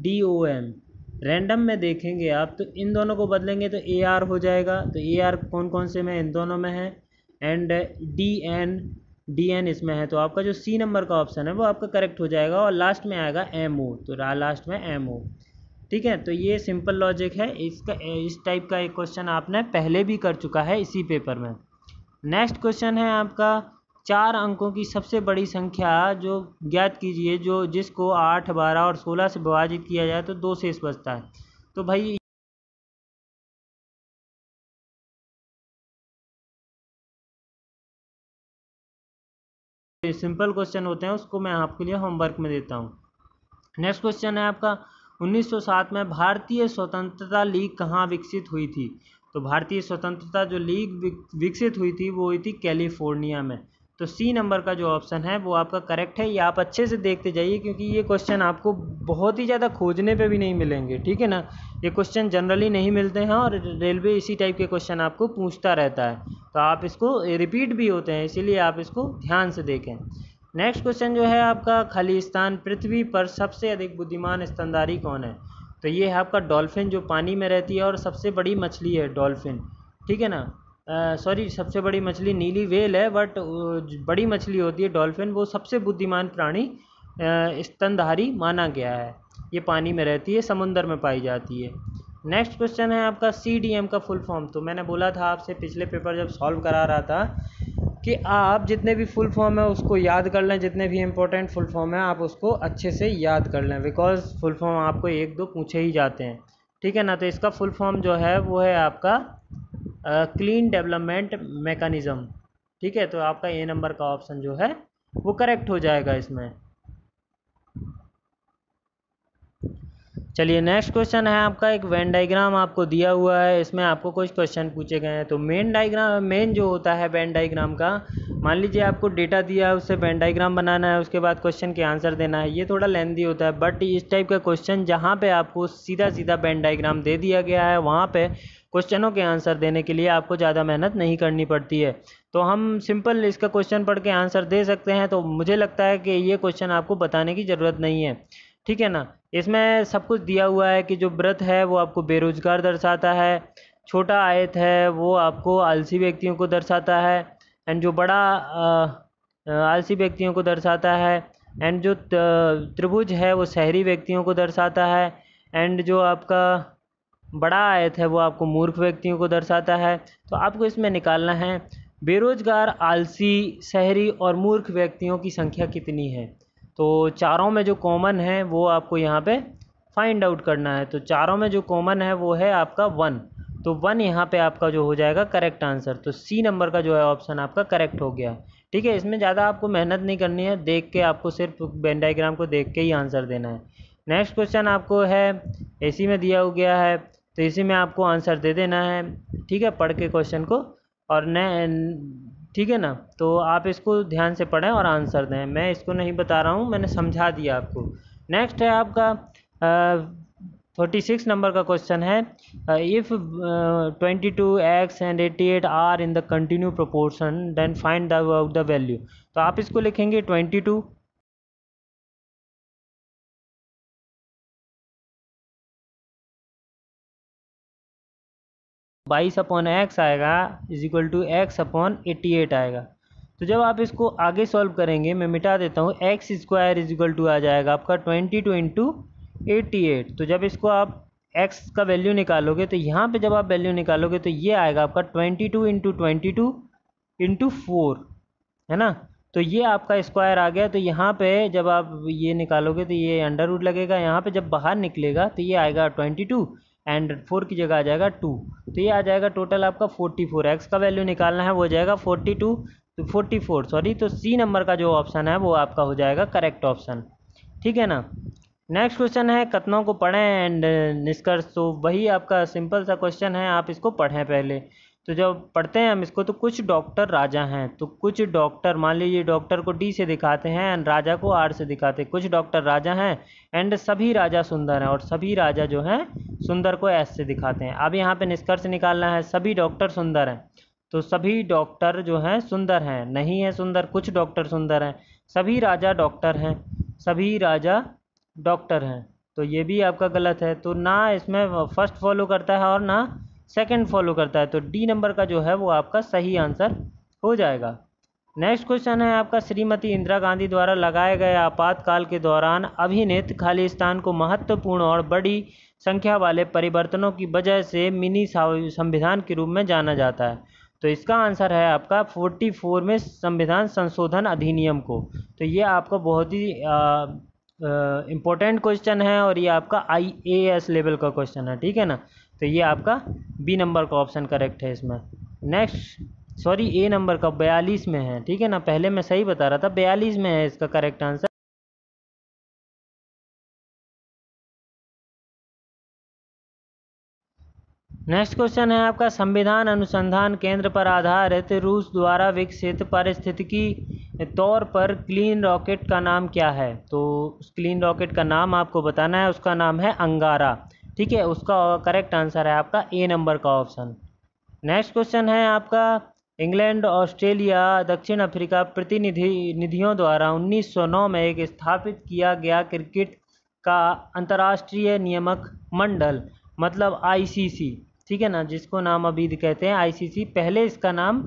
D O M random में देखेंगे आप तो इन दोनों को बदलेंगे तो ए आर हो जाएगा तो ए आर कौन कौन से में इन दोनों में है and D N D N इसमें है तो आपका जो सी नंबर का ऑप्शन है वो आपका करेक्ट हो जाएगा और लास्ट में आएगा एम ओ तो लास्ट में एम ओ ठीक है तो ये सिंपल लॉजिक है इसका इस टाइप का एक क्वेश्चन आपने पहले भी कर चुका है इसी पेपर में नेक्स्ट क्वेश्चन है आपका चार अंकों की सबसे बड़ी संख्या जो ज्ञात कीजिए जो जिसको आठ बारह और सोलह से विभाजित किया जाए तो दो शेष बचता है तो भाई सिंपल क्वेश्चन होते हैं उसको मैं आपके लिए होमवर्क में देता हूँ नेक्स्ट क्वेश्चन है आपका 1907 में भारतीय स्वतंत्रता लीग कहाँ विकसित हुई थी तो भारतीय स्वतंत्रता जो लीग विकसित हुई थी वो हुई थी कैलिफोर्निया में तो सी नंबर का जो ऑप्शन है वो आपका करेक्ट है ये आप अच्छे से देखते जाइए क्योंकि ये क्वेश्चन आपको बहुत ही ज़्यादा खोजने पे भी नहीं मिलेंगे ठीक है ना ये क्वेश्चन जनरली नहीं मिलते हैं और रेलवे इसी टाइप के क्वेश्चन आपको पूछता रहता है तो आप इसको रिपीट भी होते हैं इसीलिए आप इसको ध्यान से देखें नेक्स्ट क्वेश्चन जो है आपका खालिस्तान पृथ्वी पर सबसे अधिक बुद्धिमान स्तनधारी कौन है तो ये है आपका डॉल्फ़िन जो पानी में रहती है और सबसे बड़ी मछली है डॉल्फ़िन ठीक है ना सॉरी सबसे बड़ी मछली नीली वेल है बट बड़ी मछली होती है डॉल्फ़िन वो सबसे बुद्धिमान प्राणी स्तनधारी माना गया है ये पानी में रहती है समुंदर में पाई जाती है नेक्स्ट क्वेश्चन है आपका सी डी एम का फुल फॉर्म तो मैंने बोला था आपसे पिछले पेपर जब सॉल्व करा रहा था कि आप जितने भी फुल फॉर्म है उसको याद कर लें जितने भी इंपॉर्टेंट फुल फॉर्म है आप उसको अच्छे से याद कर लें बिकॉज फुल फॉर्म आपको एक दो पूछे ही जाते हैं ठीक है ना तो इसका फुल फॉर्म जो है वो है आपका क्लीन डेवलपमेंट मेकानिज़म ठीक है तो आपका ए नंबर का ऑप्शन जो है वो करेक्ट हो जाएगा इसमें चलिए नेक्स्ट क्वेश्चन है आपका एक वेन डाइग्राम आपको दिया हुआ है इसमें आपको कुछ क्वेश्चन पूछे गए हैं तो मेन डाइग्राम मेन जो होता है वेन डाइग्राम का मान लीजिए आपको डेटा दिया है उससे वेन डाइग्राम बनाना है उसके बाद क्वेश्चन के आंसर देना है ये थोड़ा लेंदी होता है बट इस टाइप का क्वेश्चन जहाँ पे आपको सीधा सीधा वेन डाइग्राम दे दिया गया है वहाँ पर क्वेश्चनों के आंसर देने के लिए आपको ज़्यादा मेहनत नहीं करनी पड़ती है तो हम सिंपल इसका क्वेश्चन पढ़ के आंसर दे सकते हैं तो मुझे लगता है कि ये क्वेश्चन आपको बताने की ज़रूरत नहीं है ठीक है ना इसमें सब कुछ दिया हुआ है कि जो व्रत है वो आपको बेरोजगार दर्शाता है छोटा आयत है वो आपको आलसी व्यक्तियों को दर्शाता है एंड जो बड़ा आलसी व्यक्तियों को दर्शाता है एंड जो त्रिभुज है वो शहरी व्यक्तियों को दर्शाता है एंड जो आपका बड़ा आयत है वो आपको मूर्ख व्यक्तियों को दर्शाता है तो आपको इसमें निकालना है बेरोजगार आलसी शहरी और मूर्ख व्यक्तियों की संख्या कितनी है तो चारों में जो कॉमन है वो आपको यहाँ पे फाइंड आउट करना है तो चारों में जो कॉमन है वो है आपका वन तो वन यहाँ पे आपका जो हो जाएगा करेक्ट आंसर तो सी नंबर का जो है ऑप्शन आपका करेक्ट हो गया ठीक है इसमें ज़्यादा आपको मेहनत नहीं करनी है देख के आपको सिर्फ बेन को देख के ही आंसर देना है नेक्स्ट क्वेश्चन आपको है ए में दिया हो गया है तो इसी में आपको आंसर दे देना है ठीक है पढ़ के क्वेश्चन को और ठीक है ना तो आप इसको ध्यान से पढ़ें और आंसर दें मैं इसको नहीं बता रहा हूँ मैंने समझा दिया आपको नेक्स्ट है आपका थर्टी सिक्स नंबर का क्वेश्चन है if twenty two X and eighty eight are in the continue proportion then find the out the value तो आप इसको लिखेंगे ट्वेंटी टू बाईस अपॉन एक्स आएगा is equal to X upon eighty eight आएगा तो जब आप इसको आगे सॉल्व करेंगे मैं मिटा देता हूँ X square is equal to आ जाएगा आपका twenty two into eighty eight तो जब इसको आप एक्स का वैल्यू निकालोगे तो यहाँ पे जब आप वैल्यू निकालोगे तो ये आएगा आपका twenty two into twenty two into four है ना तो ये आपका स्क्वायर आ गया तो यहाँ पे जब आप ये निकालोगे तो ये अंडर रूट लगेगा यहाँ पे जब बाहर निकलेगा तो ये आएगा ट्वेंटी टू एंड फोर की जगह आ जाएगा टू तो ये आ जाएगा टोटल आपका फोर्टी फोर एक्स का वैल्यू निकालना है वो हो जाएगा फोर्टी टू तो फोर्टी फोर सॉरी तो सी नंबर का जो ऑप्शन है वो आपका हो जाएगा करेक्ट ऑप्शन ठीक है ना नेक्स्ट क्वेश्चन है कथनों को पढ़ें एंड निष्कर्ष तो वही आपका सिंपल सा क्वेश्चन है आप इसको पढ़ें पहले तो जब पढ़ते हैं हम इसको तो कुछ डॉक्टर राजा हैं तो कुछ डॉक्टर मान लीजिए डॉक्टर को डी से दिखाते हैं एंड राजा को आर से दिखाते हैं कुछ डॉक्टर राजा हैं एंड सभी राजा सुंदर हैं और सभी राजा जो हैं सुंदर को एस से दिखाते हैं अब यहाँ पे निष्कर्ष निकालना है सभी डॉक्टर सुंदर हैं तो सभी डॉक्टर जो हैं सुंदर हैं नहीं है सुंदर कुछ डॉक्टर सुंदर हैं सभी राजा डॉक्टर हैं सभी राजा डॉक्टर हैं तो ये भी आपका गलत है तो ना इसमें फर्स्ट फॉलो करता है और ना सेकंड फॉलो करता है तो डी नंबर का जो है वो आपका सही आंसर हो जाएगा नेक्स्ट क्वेश्चन है आपका श्रीमती इंदिरा गांधी द्वारा लगाए गए आपातकाल के दौरान अभिनेत खालिस्तान को महत्वपूर्ण और बड़ी संख्या वाले परिवर्तनों की वजह से मिनी संविधान के रूप में जाना जाता है तो इसका आंसर है आपका 44 में संविधान संशोधन अधिनियम को तो ये आपका बहुत ही इम्पोर्टेंट क्वेश्चन है और ये आपका आई लेवल का क्वेश्चन है ठीक है ना तो ये आपका बी नंबर का ऑप्शन करेक्ट है इसमें नेक्स्ट सॉरी ए नंबर का बयालीस में है ठीक है ना पहले मैं सही बता रहा था बयालीस में है इसका करेक्ट आंसर नेक्स्ट क्वेश्चन है आपका संविधान अनुसंधान केंद्र पर आधारित रूस द्वारा विकसित पारिस्थितिकी तौर पर क्लीन रॉकेट का नाम क्या है तो उस क्लीन रॉकेट का नाम आपको बताना है उसका नाम है अंगारा ठीक है उसका करेक्ट आंसर है आपका ए नंबर का ऑप्शन नेक्स्ट क्वेश्चन है आपका इंग्लैंड ऑस्ट्रेलिया दक्षिण अफ्रीका प्रतिनिधि निधियों द्वारा 1909 में एक स्थापित किया गया क्रिकेट का अंतर्राष्ट्रीय नियामक मंडल मतलब आईसीसी ठीक है ना जिसको नाम अभी कहते हैं आईसीसी पहले इसका नाम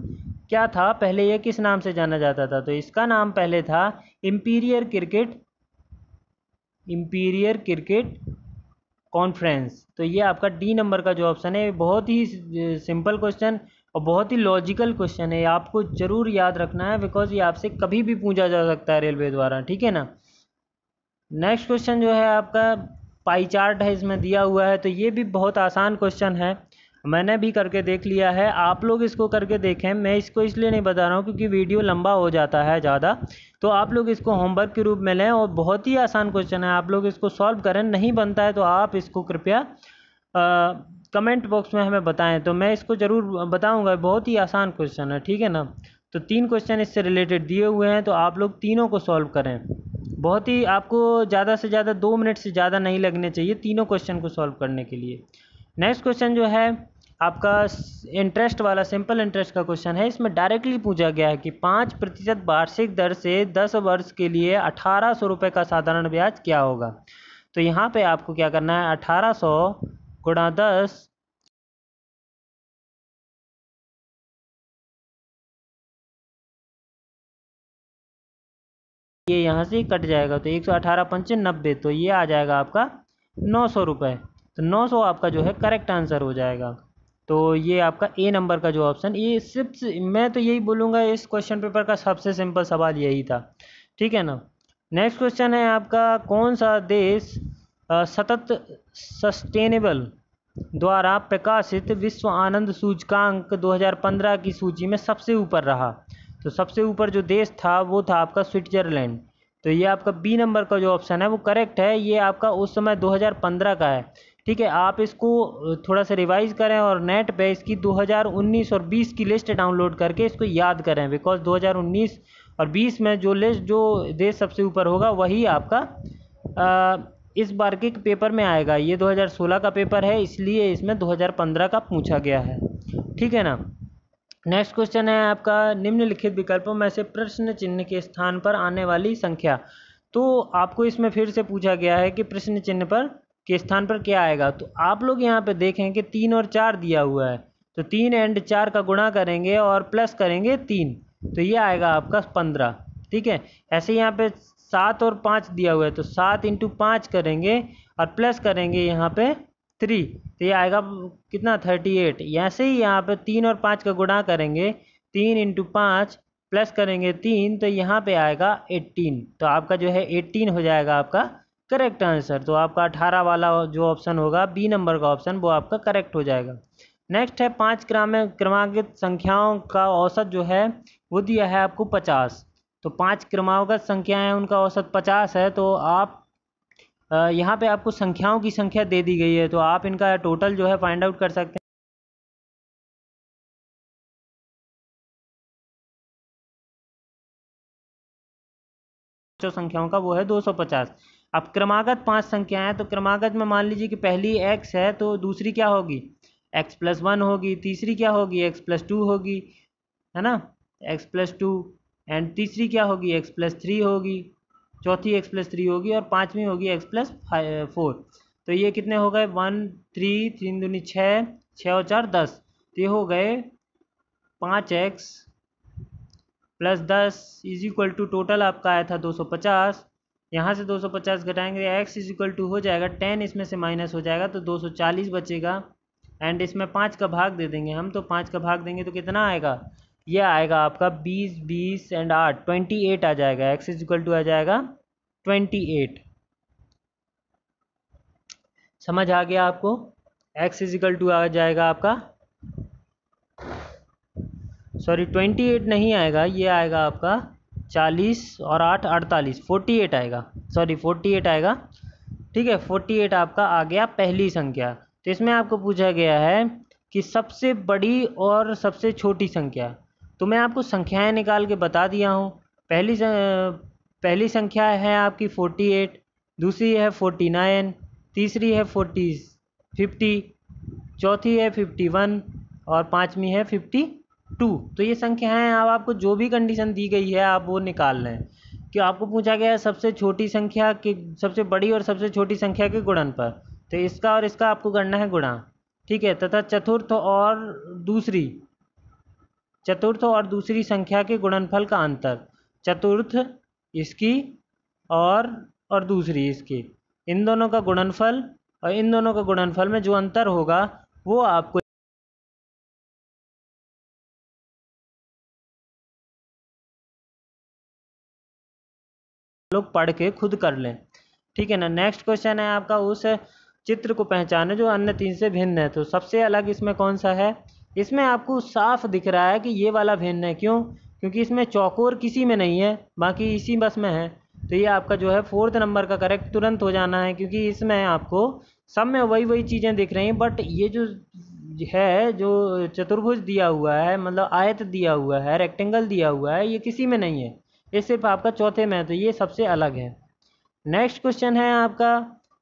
क्या था पहले ये किस नाम से जाना जाता था तो इसका नाम पहले था Imperial Cricket Imperial Cricket Conference तो ये आपका डी नंबर का जो ऑप्शन है बहुत ही सिंपल क्वेश्चन और बहुत ही लॉजिकल क्वेश्चन है आपको ज़रूर याद रखना है बिकॉज ये आपसे कभी भी पूछा जा सकता है रेलवे द्वारा ठीक है ना नेक्स्ट क्वेश्चन जो है आपका पाई चार्ट है इसमें दिया हुआ है तो ये भी बहुत आसान क्वेश्चन है मैंने भी करके देख लिया है आप लोग इसको करके देखें मैं इसको इसलिए नहीं बता रहा हूँ क्योंकि वीडियो लंबा हो जाता है ज़्यादा तो आप लोग इसको होमवर्क के रूप में लें और बहुत ही आसान क्वेश्चन है आप लोग इसको सॉल्व करें नहीं बनता है तो आप इसको कृपया कमेंट बॉक्स में हमें बताएं तो मैं इसको ज़रूर बताऊँगा बहुत ही आसान क्वेश्चन है ठीक है ना तो तीन क्वेश्चन इससे रिलेटेड दिए हुए हैं तो आप लोग तीनों को सॉल्व करें बहुत ही आपको ज़्यादा से ज़्यादा दो मिनट से ज़्यादा नहीं लगने चाहिए तीनों क्वेश्चन को सॉल्व करने के लिए नेक्स्ट क्वेश्चन जो है आपका इंटरेस्ट वाला सिंपल इंटरेस्ट का क्वेश्चन है इसमें डायरेक्टली पूछा गया है कि पाँच प्रतिशत वार्षिक दर से दस वर्ष के लिए अठारह सौ रुपये का साधारण ब्याज क्या होगा तो यहाँ पे आपको क्या करना है अठारह सौ गुणा दस ये यहाँ से कट जाएगा तो एक सौ अठारह पंच नब्बे तो ये आ जाएगा आपका नौ सौ रुपये तो नौ सौ आपका जो है करेक्ट आंसर हो जाएगा तो ये आपका ए नंबर का जो ऑप्शन ये सिर्फ मैं तो यही बोलूँगा इस क्वेश्चन पेपर का सबसे सिंपल सवाल यही था ठीक है ना नेक्स्ट क्वेश्चन है आपका कौन सा देश सतत सस्टेनेबल द्वारा प्रकाशित विश्व आनंद सूचकांक 2015 की सूची में सबसे ऊपर रहा तो सबसे ऊपर जो देश था वो था आपका स्विट्जरलैंड तो ये आपका बी नंबर का जो ऑप्शन है वो करेक्ट है ये आपका उस समय 2015 का है ठीक है आप इसको थोड़ा सा रिवाइज करें और नेट पे इसकी 2019 और 20 की लिस्ट डाउनलोड करके इसको याद करें बिकॉज 2019 और 20 में जो लिस्ट जो देश सबसे ऊपर होगा वही आपका आ, इस बार के पेपर में आएगा ये 2016 का पेपर है इसलिए इसमें 2015 का पूछा गया है ठीक है ना नेक्स्ट क्वेश्चन है आपका निम्नलिखित विकल्पों में से प्रश्न चिन्ह के स्थान पर आने वाली संख्या तो आपको इसमें फिर से पूछा गया है कि प्रश्न चिन्ह पर के स्थान पर क्या आएगा तो आप लोग यहाँ पे देखें कि तीन और चार दिया हुआ है तो तीन एंड चार का गुणा करेंगे और प्लस करेंगे तीन तो ये आएगा आपका पंद्रह ठीक है ऐसे यहाँ पे सात और पाँच दिया हुआ है तो सात इंटू पाँच करेंगे और प्लस करेंगे यहाँ पे थ्री तो ये आएगा कितना थर्टी एट ऐसे ही यहाँ पे तीन और पाँच का गुणा करेंगे तीन इंटू पाँच प्लस करेंगे तीन तो यहाँ पे आएगा एट्टीन तो आपका जो है एट्टीन हो जाएगा आपका करेक्ट आंसर तो आपका अठारह वाला जो ऑप्शन होगा बी नंबर का ऑप्शन वो आपका करेक्ट हो जाएगा नेक्स्ट है पाँच क्रम क्रमांकित संख्याओं का औसत जो है वो दिया है आपको पचास तो पाँच क्रमांकत संख्याएं उनका औसत पचास है तो आप यहाँ पे आपको संख्याओं की संख्या दे दी गई है तो आप इनका टोटल जो है फाइंड आउट कर सकते हैं संख्याओं का वो है 250 अब क्रमागत पांच संख्याएं हैं तो क्रमागत में मान लीजिए कि पहली एक्स है तो दूसरी क्या होगी एक्स प्लस वन होगी तीसरी क्या होगी एक्स प्लस टू होगी है ना एक्स प्लस टू एंड तीसरी क्या होगी एक्स प्लस थ्री होगी चौथी एक्स प्लस थ्री होगी और पांचवी होगी एक्स प्लस फोर तो ये कितने हो गए वन थ्री तीन दूनी छः छः और चार दस तो ये हो गए पाँच एक्स प्लस दस इज इक्वल टू टोटल आपका आया था दो सौ पचास यहाँ से 250 घटाएंगे x इज इक्वल टू हो जाएगा टेन इसमें से माइनस हो जाएगा तो 240 बचेगा एंड इसमें पाँच का भाग दे देंगे हम तो पाँच का भाग देंगे तो कितना आएगा यह आएगा आपका 20 20 एंड 8 28 आ जाएगा एक्स इज इक्वल टू आ जाएगा ट्वेंटी एट समझ आ गया आपको एक्स इज इक्वल टू आ जाएगा आपका सॉरी ट्वेंटी एट नहीं आएगा ये आएगा आपका चालीस और आठ अड़तालीस फोर्टी एट आएगा सॉरी फोर्टी एट आएगा ठीक है फोर्टी एट आपका आ गया पहली संख्या तो इसमें आपको पूछा गया है कि सबसे बड़ी और सबसे छोटी संख्या तो मैं आपको संख्याएं निकाल के बता दिया हूँ पहली पहली संख्या है आपकी फोर्टी एट दूसरी है फोर्टी नाइन तीसरी है फोर्टी फिफ्टी चौथी है फिफ्टी वन और पाँचवीं है फिफ्टी टू तो ये संख्याएं आप आपको जो भी कंडीशन दी गई है आप वो निकाल लें कि आपको पूछा गया है सबसे छोटी संख्या के सबसे बड़ी और सबसे छोटी संख्या के गुणन पर तो इसका और इसका आपको करना है गुणा ठीक है तथा चतुर्थ और दूसरी चतुर्थ और दूसरी संख्या के गुणनफल का अंतर चतुर्थ इसकी और और दूसरी इसकी इन दोनों का गुणनफल और इन दोनों का गुणनफल में जो अंतर होगा वो आपको लोग पढ़ के खुद कर लें ठीक है ना नेक्स्ट क्वेश्चन है आपका उस चित्र को पहचाने जो अन्य तीन से भिन्न है तो सबसे अलग इसमें कौन सा है इसमें आपको साफ दिख रहा है कि ये वाला भिन्न है क्यों क्योंकि इसमें चौकोर किसी में नहीं है बाकी इसी बस में है तो ये आपका जो है फोर्थ नंबर का करेक्ट तुरंत हो जाना है क्योंकि इसमें आपको सब में वही वही चीज़ें दिख रही हैं बट ये जो है जो चतुर्भुज दिया हुआ है मतलब आयत दिया हुआ है रेक्टेंगल दिया हुआ है ये किसी में नहीं है ये सिर्फ आपका चौथे में है तो ये सबसे अलग है नेक्स्ट क्वेश्चन है आपका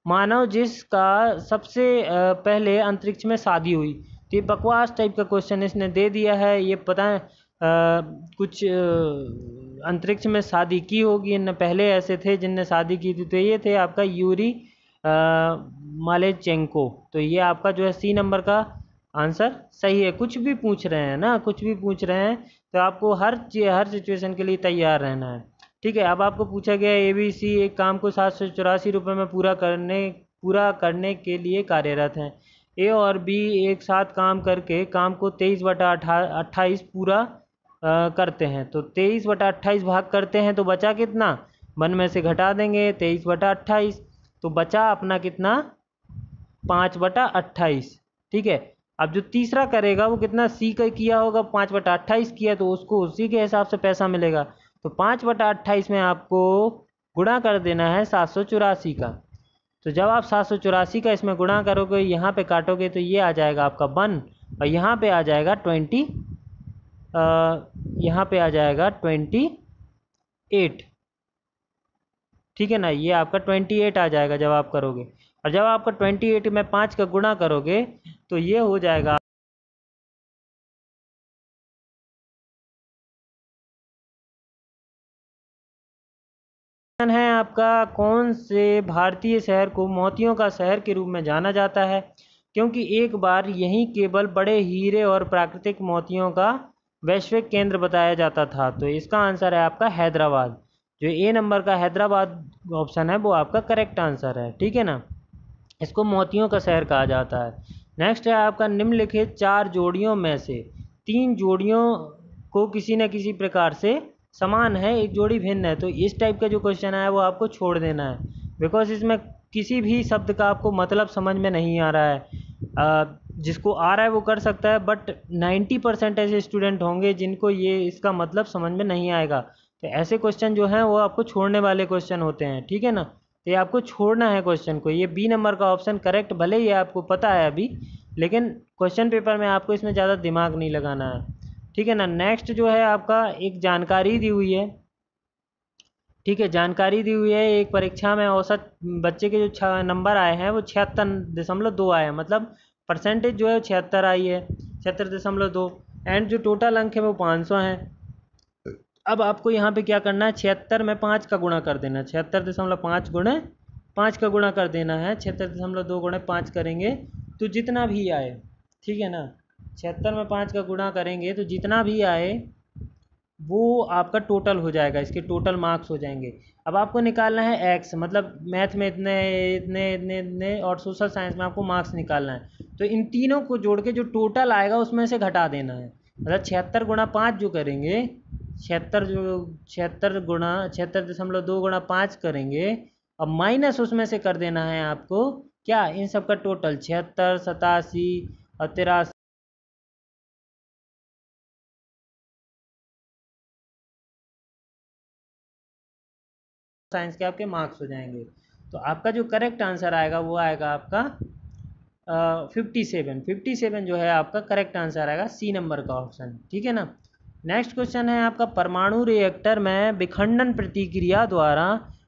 मानव जिसका सबसे पहले अंतरिक्ष में शादी हुई तो ये बकवास टाइप का क्वेश्चन इसने दे दिया है ये पता है आ, कुछ अंतरिक्ष में शादी की होगी इन पहले ऐसे थे जिनने शादी की थी तो ये थे आपका यूरी मालेचेंको तो ये आपका जो है सी नंबर का आंसर सही है कुछ भी पूछ रहे हैं ना कुछ भी पूछ रहे हैं तो आपको हर हर सिचुएशन के लिए तैयार रहना है ठीक है अब आपको पूछा गया ए बी सी एक काम को सात सौ चौरासी रुपये में पूरा करने पूरा करने के लिए कार्यरत हैं ए और बी एक साथ काम करके काम को तेईस बटा अट्ठाईस पूरा आ, करते हैं तो तेईस बटा अट्ठाईस भाग करते हैं तो बचा कितना वन में से घटा देंगे तेईस बटा अट्ठाईस तो बचा अपना कितना पाँच बटा अट्ठाईस ठीक है अब जो तीसरा करेगा वो कितना सी का किया होगा पाँच बटा अट्ठाईस किया तो उसको उसी के हिसाब से पैसा मिलेगा तो पाँच बटा अट्ठाईस में आपको गुणा कर देना है सात सौ चौरासी का तो जब आप सात सौ चौरासी का इसमें गुणा करोगे यहाँ पे काटोगे तो ये आ जाएगा आपका वन और यहाँ पे आ जाएगा ट्वेंटी यहाँ पे आ जाएगा ट्वेंटी एट ठीक है ना ये आपका ट्वेंटी एट आ जाएगा जब आप करोगे और जब आपका ट्वेंटी एट में पाँच का गुणा करोगे तो ये हो जाएगा है आपका कौन से भारतीय शहर को मोतियों का शहर के रूप में जाना जाता है क्योंकि एक बार यही केवल बड़े हीरे और प्राकृतिक मोतियों का वैश्विक केंद्र बताया जाता था तो इसका आंसर है आपका हैदराबाद जो ए नंबर का हैदराबाद ऑप्शन है वो आपका करेक्ट आंसर है ठीक है ना इसको मोतियों का शहर कहा जाता है नेक्स्ट है आपका निम्नलिखित चार जोड़ियों में से तीन जोड़ियों को किसी न किसी प्रकार से समान है एक जोड़ी भिन्न है तो इस टाइप का जो क्वेश्चन है वो आपको छोड़ देना है बिकॉज इसमें किसी भी शब्द का आपको मतलब समझ में नहीं आ रहा है आ, जिसको आ रहा है वो कर सकता है बट 90 परसेंट ऐसे स्टूडेंट होंगे जिनको ये इसका मतलब समझ में नहीं आएगा तो ऐसे क्वेश्चन जो हैं वो आपको छोड़ने वाले क्वेश्चन होते हैं ठीक है ना तो ये आपको छोड़ना है क्वेश्चन को ये बी नंबर का ऑप्शन करेक्ट भले ही आपको पता है अभी लेकिन क्वेश्चन पेपर में आपको इसमें ज़्यादा दिमाग नहीं लगाना है ठीक है ना नेक्स्ट जो है आपका एक जानकारी दी हुई है ठीक है जानकारी दी हुई है एक परीक्षा में औसत बच्चे के जो नंबर आए हैं वो छिहत्तर दशमलव दो आए हैं मतलब परसेंटेज जो है छिहत्तर आई है छिहत्तर दशमलव दो एंड जो टोटल अंक है वो पाँच सौ हैं अब आपको यहाँ पे क्या करना है छिहत्तर में पाँच का गुणा कर देना है छिहत्तर दशमलव पाँच गुणे पाँच का गुणा कर देना है छिहत्तर दशमलव दो गुणे पाँच करेंगे तो जितना भी आए ठीक है ना छिहत्तर में पाँच का गुणा करेंगे तो जितना भी आए वो आपका टोटल हो जाएगा इसके टोटल मार्क्स हो जाएंगे अब आपको निकालना है एक्स मतलब मैथ में इतने इतने इतने इतने और सोशल साइंस में आपको मार्क्स निकालना है तो इन तीनों को जोड़ के जो टोटल आएगा उसमें से घटा देना है मतलब छिहत्तर गुणा पाँच जो करेंगे छिहत्तर जो छिहत्तर गुणा छिहत्तर दशमलव दो गुणा पाँच करेंगे अब माइनस उसमें से कर देना है आपको क्या इन सब का टोटल छिहत्तर सतासी और तिरासी साइंस के आपके मार्क्स हो जाएंगे तो आपका जो करेक्ट आंसर आएगा वो आएगा आपका फिफ्टी सेवन फिफ्टी सेवन जो है आपका करेक्ट आंसर आएगा सी नंबर का ऑप्शन ठीक है ना नेक्स्ट क्वेश्चन है आपका परमाणु रिएक्टर में विखंडन प्रतिक्रिया द्वारा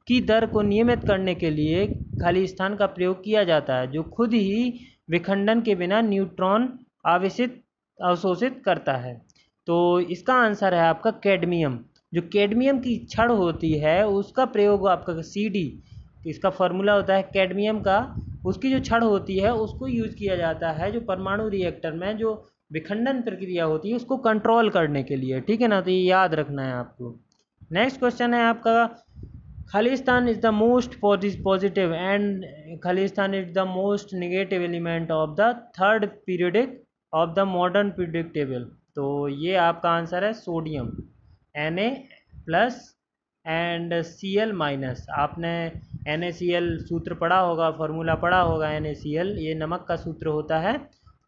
की दर को नियमित करने के लिए खाली स्थान का प्रयोग किया जाता है जो खुद ही विखंडन के बिना न्यूट्रॉन आवेशित अवशोषित करता है तो इसका आंसर है आपका कैडमियम जो कैडमियम की छड़ होती है उसका प्रयोग आपका सी डी इसका फॉर्मूला होता है कैडमियम का उसकी जो छड़ होती है उसको यूज किया जाता है जो परमाणु रिएक्टर में जो विखंडन प्रक्रिया होती है उसको कंट्रोल करने के लिए ठीक है ना तो ये याद रखना है आपको नेक्स्ट क्वेश्चन है आपका खालिस्तान is the most positive and खालिस्तान is the most negative element of the third periodic of the modern periodic table तो ये आपका आंसर है sodium N A plus and C L minus आपने एन ए सी एल सूत्र पढ़ा होगा formula पढ़ा होगा एन ए सी एल ये नमक का सूत्र होता है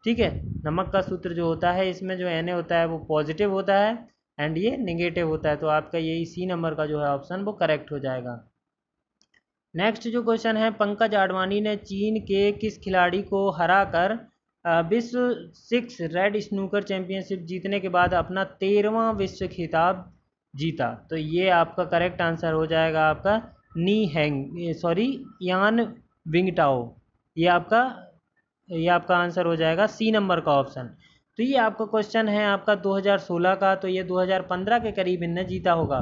ठीक है नमक का सूत्र जो होता है इसमें जो एन होता है वो पॉजिटिव होता है एंड ये निगेटिव होता है तो आपका यही सी नंबर का जो है ऑप्शन वो करेक्ट हो जाएगा नेक्स्ट जो क्वेश्चन है पंकज आडवाणी ने चीन के किस खिलाड़ी को हरा कर विश्व सिक्स रेड स्नूकर चैंपियनशिप जीतने के बाद अपना तेरहवा विश्व खिताब जीता तो ये आपका करेक्ट आंसर हो जाएगा आपका नी हैंग सॉरी यान विंगटाओ ये आपका तो ये आपका आंसर हो जाएगा सी नंबर का ऑप्शन तो ये आपका क्वेश्चन है आपका 2016 का तो ये 2015 के करीब इनने जीता होगा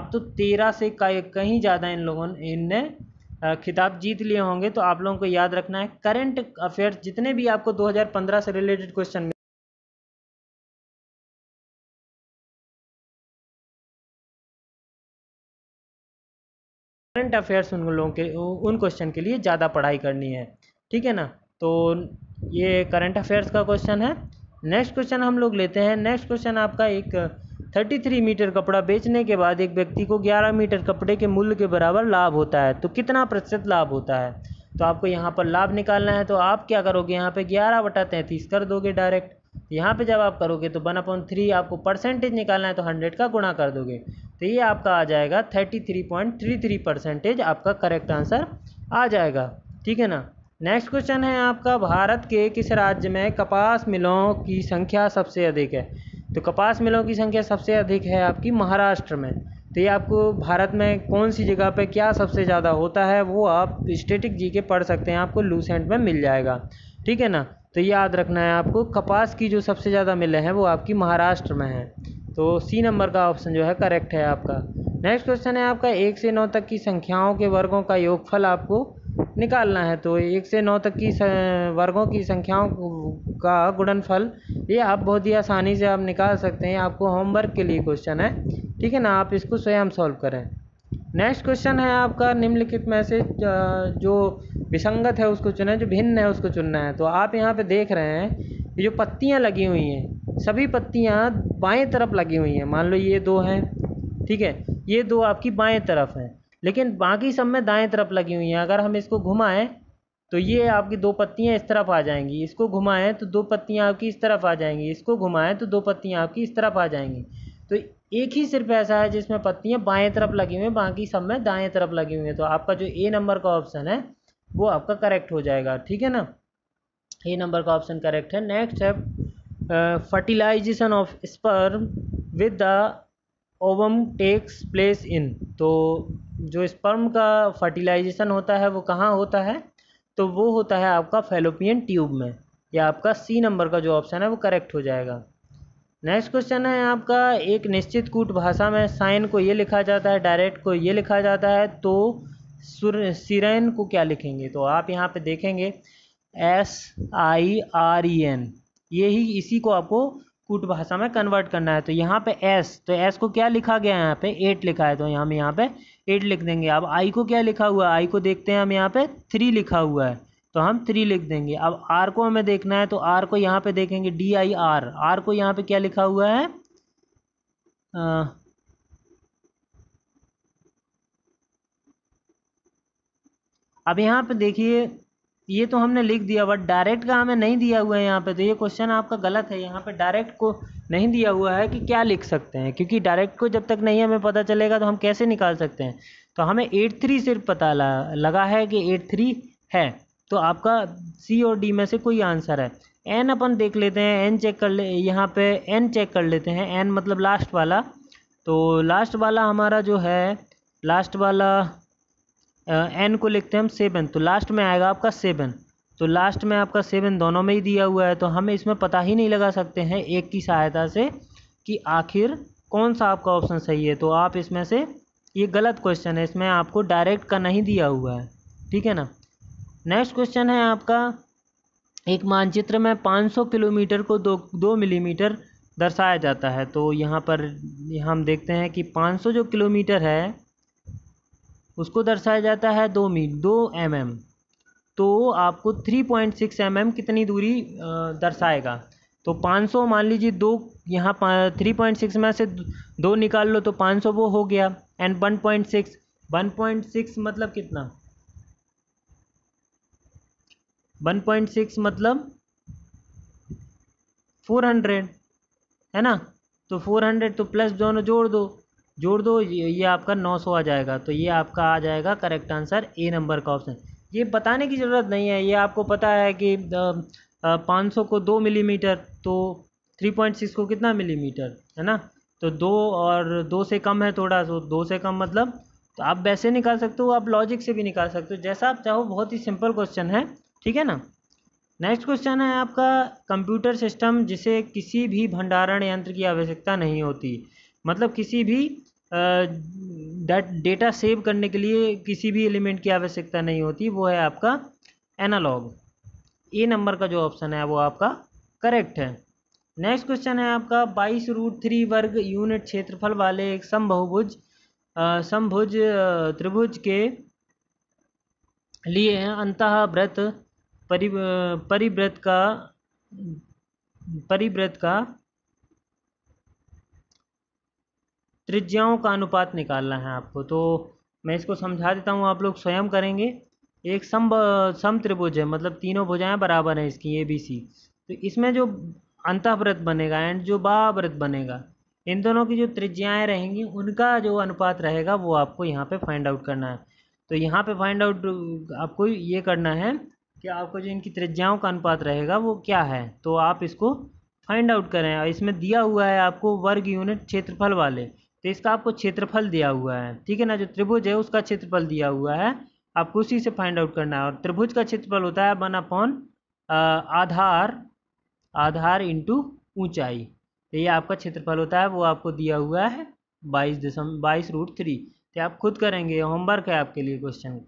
अब तो 13 से कहीं ज़्यादा इन लोगों ने इनने खिताब जीत लिए होंगे तो आप लोगों को याद रखना है करंट अफेयर्स जितने भी आपको 2015 से रिलेटेड क्वेश्चन करंट अफेयर्स उन लोगों के उन क्वेश्चन के लिए ज़्यादा पढ़ाई करनी है ठीक है ना तो ये करंट अफेयर्स का क्वेश्चन है नेक्स्ट क्वेश्चन हम लोग लेते हैं नेक्स्ट क्वेश्चन आपका एक 33 मीटर कपड़ा बेचने के बाद एक व्यक्ति को 11 मीटर कपड़े के मूल्य के बराबर लाभ होता है तो कितना प्रतिशत लाभ होता है तो आपको यहाँ पर लाभ निकालना है तो आप क्या करोगे यहाँ पे 11 बटा तैंतीस कर दोगे डायरेक्ट यहाँ पे जब आप करोगे तो वन अपॉइंट थ्री आपको परसेंटेज निकालना है तो हंड्रेड का गुणा कर दोगे तो ये आपका आ जाएगा thirty three point three three percentage आपका करेक्ट आंसर आ जाएगा ठीक है ना नेक्स्ट क्वेश्चन है आपका भारत के किस राज्य में कपास मिलों की संख्या सबसे अधिक है तो कपास मिलों की संख्या सबसे अधिक है आपकी महाराष्ट्र में तो ये आपको भारत में कौन सी जगह पे क्या सबसे ज़्यादा होता है वो आप स्टेटिक जी के पढ़ सकते हैं आपको लूसेंट में मिल जाएगा ठीक है ना तो याद रखना है आपको कपास की जो सबसे ज़्यादा मिले हैं वो आपकी महाराष्ट्र में है तो सी नंबर का ऑप्शन जो है करेक्ट है आपका नेक्स्ट क्वेश्चन है आपका एक से नौ तक की संख्याओं के वर्गों का योगफल आपको निकालना है तो एक से नौ तक की वर्गों की संख्याओं का गुणनफल ये आप बहुत ही आसानी से आप निकाल सकते हैं आपको होमवर्क के लिए क्वेश्चन है ठीक है ना आप इसको स्वयं सॉल्व करें नेक्स्ट क्वेश्चन है आपका निम्नलिखित में से जो विसंगत है उसको चुना है जो भिन्न है उसको चुनना है तो आप यहाँ पे देख रहे हैं जो पत्तियाँ लगी हुई हैं सभी पत्तियाँ बाएं तरफ लगी हुई हैं मान लो ये दो हैं ठीक है ये दो आपकी बाएं तरफ हैं लेकिन बाकी सब में दाएं तरफ लगी हुई हैं अगर हम इसको घुमाएं तो ये आपकी दो पत्तियां इस तरफ आ जाएंगी इसको घुमाएं तो दो पत्तियां आपकी इस तरफ आ जाएंगी इसको घुमाएं तो दो पत्तियां आपकी इस तरफ आ जाएंगी तो एक ही सिर्फ ऐसा है जिसमें पत्तियां बाएं तरफ लगी हुई हैं बाकी सब में दाएं तरफ लगी हुई हैं तो आपका जो ए नंबर का ऑप्शन है वो आपका करेक्ट हो जाएगा ठीक है ना ए नंबर का ऑप्शन करेक्ट है नेक्स्ट है fertilization of sperm with the ovum takes place in तो जो स्पर्म का फर्टिलाइजेशन होता है वो कहाँ होता है तो वो होता है आपका फेलोपियन ट्यूब में या आपका सी नंबर का जो ऑप्शन है वो करेक्ट हो जाएगा नेक्स्ट क्वेश्चन है आपका एक निश्चित कूट भाषा में साइन को ये लिखा जाता है डायरेक्ट को ये लिखा जाता है तो सिरेन को क्या लिखेंगे तो आप यहाँ पे देखेंगे S I R E N यही इसी को आपको कूट भाषा में कन्वर्ट करना है तो यहाँ पे एस तो एस को क्या लिखा गया है यहाँ पे एट लिखा है तो हम यहाँ पे एट लिख देंगे अब आई को क्या लिखा हुआ है आई को देखते हैं हम यहाँ पे थ्री लिखा हुआ है तो हम थ्री लिख देंगे अब आर को हमें देखना है तो आर को यहाँ पे देखेंगे डी आई आर आर को यहाँ पे क्या लिखा हुआ है आ, अब यहाँ पे देखिए ये तो हमने लिख दिया बट डायरेक्ट का हमें नहीं दिया हुआ है यहाँ पे तो ये क्वेश्चन आपका गलत है यहाँ पे डायरेक्ट को नहीं दिया हुआ है कि क्या लिख सकते हैं क्योंकि डायरेक्ट को जब तक नहीं हमें पता चलेगा तो हम कैसे निकाल सकते हैं तो हमें एट थ्री सिर्फ पता लगा है कि एट थ्री है तो आपका सी और डी में से कोई आंसर है एन अपन देख लेते हैं एन चेक कर ले यहाँ पे एन चेक कर लेते हैं एन मतलब लास्ट वाला तो लास्ट वाला हमारा जो है लास्ट वाला एन को लिखते हैं हम सेवन तो लास्ट में आएगा आपका सेवन तो लास्ट में आपका सेवन दोनों में ही दिया हुआ है तो हम इसमें पता ही नहीं लगा सकते हैं एक की सहायता से कि आखिर कौन सा आपका ऑप्शन सही है तो आप इसमें से ये गलत क्वेश्चन है इसमें आपको डायरेक्ट का नहीं दिया हुआ है ठीक है ना नेक्स्ट क्वेश्चन है आपका एक मानचित्र में 500 किलोमीटर को दो दो मिलीमीटर दर्शाया जाता है तो यहाँ पर हम देखते हैं कि 500 जो किलोमीटर है उसको दर्शाया जाता है दो मीट दो एम mm. तो आपको three point six M M कितनी दूरी दर्शाएगा तो पाँच सौ मान लीजिए दो यहाँ थ्री पॉइंट सिक्स में से दो निकाल लो तो पाँच सौ वो हो गया and one point six one point six मतलब कितना वन पॉइंट सिक्स मतलब फोर हंड्रेड है ना तो फोर हंड्रेड तो प्लस दोनों जोड़ दो जोड़ दो ये आपका नौ सौ आ जाएगा तो ये आपका आ जाएगा करेक्ट आंसर ए नंबर का ऑप्शन ये बताने की ज़रूरत नहीं है ये आपको पता है कि पाँच सौ को दो मिलीमीटर तो थ्री पॉइंट सिक्स को कितना मिलीमीटर है ना तो दो और दो से कम है थोड़ा सो तो दो से कम मतलब तो आप वैसे निकाल सकते हो आप लॉजिक से भी निकाल सकते हो जैसा आप चाहो बहुत ही सिंपल क्वेश्चन है ठीक है ना नेक्स्ट क्वेश्चन है आपका कंप्यूटर सिस्टम जिसे किसी भी भंडारण यंत्र की आवश्यकता नहीं होती मतलब किसी भी डेटा सेव करने के लिए किसी भी एलिमेंट की आवश्यकता नहीं होती वो है आपका एनालॉग ए नंबर का जो ऑप्शन है वो आपका करेक्ट है नेक्स्ट क्वेश्चन है आपका बाईस रूट थ्री वर्ग यूनिट क्षेत्रफल वाले एक समबहुभुज समभुज त्रिभुज के लिए अंत व्रत परिव्रत का परिव्रत का त्रिज्याओं का अनुपात निकालना है आपको तो मैं इसको समझा देता हूँ आप लोग स्वयं करेंगे एक सम सम त्रिभुज है मतलब तीनों भुजाएं बराबर हैं इसकी ए बी सी तो इसमें जो अंतःव्रत बनेगा एंड जो बाव्रत बनेगा इन दोनों की जो त्रिज्याएँ रहेंगी उनका जो अनुपात रहेगा वो आपको यहाँ पे फाइंड आउट करना है तो यहाँ पे फाइंड आउट आपको ये करना है कि आपको जो इनकी त्रिज्याओं का अनुपात रहेगा वो क्या है तो आप इसको फाइंड आउट करें और इसमें दिया हुआ है आपको वर्ग यूनिट क्षेत्रफल वाले तो इसका आपको क्षेत्रफल दिया हुआ है ठीक है ना जो त्रिभुज है उसका क्षेत्रफल दिया हुआ है आपको उसी से फाइंड आउट करना है और त्रिभुज का क्षेत्रफल होता है वन अपॉन आधार आधार इंटू ऊंचाई तो ये आपका क्षेत्रफल होता है वो आपको दिया हुआ है बाईस दशम बाईस रूट थ्री तो आप खुद करेंगे होमवर्क है आपके लिए क्वेश्चन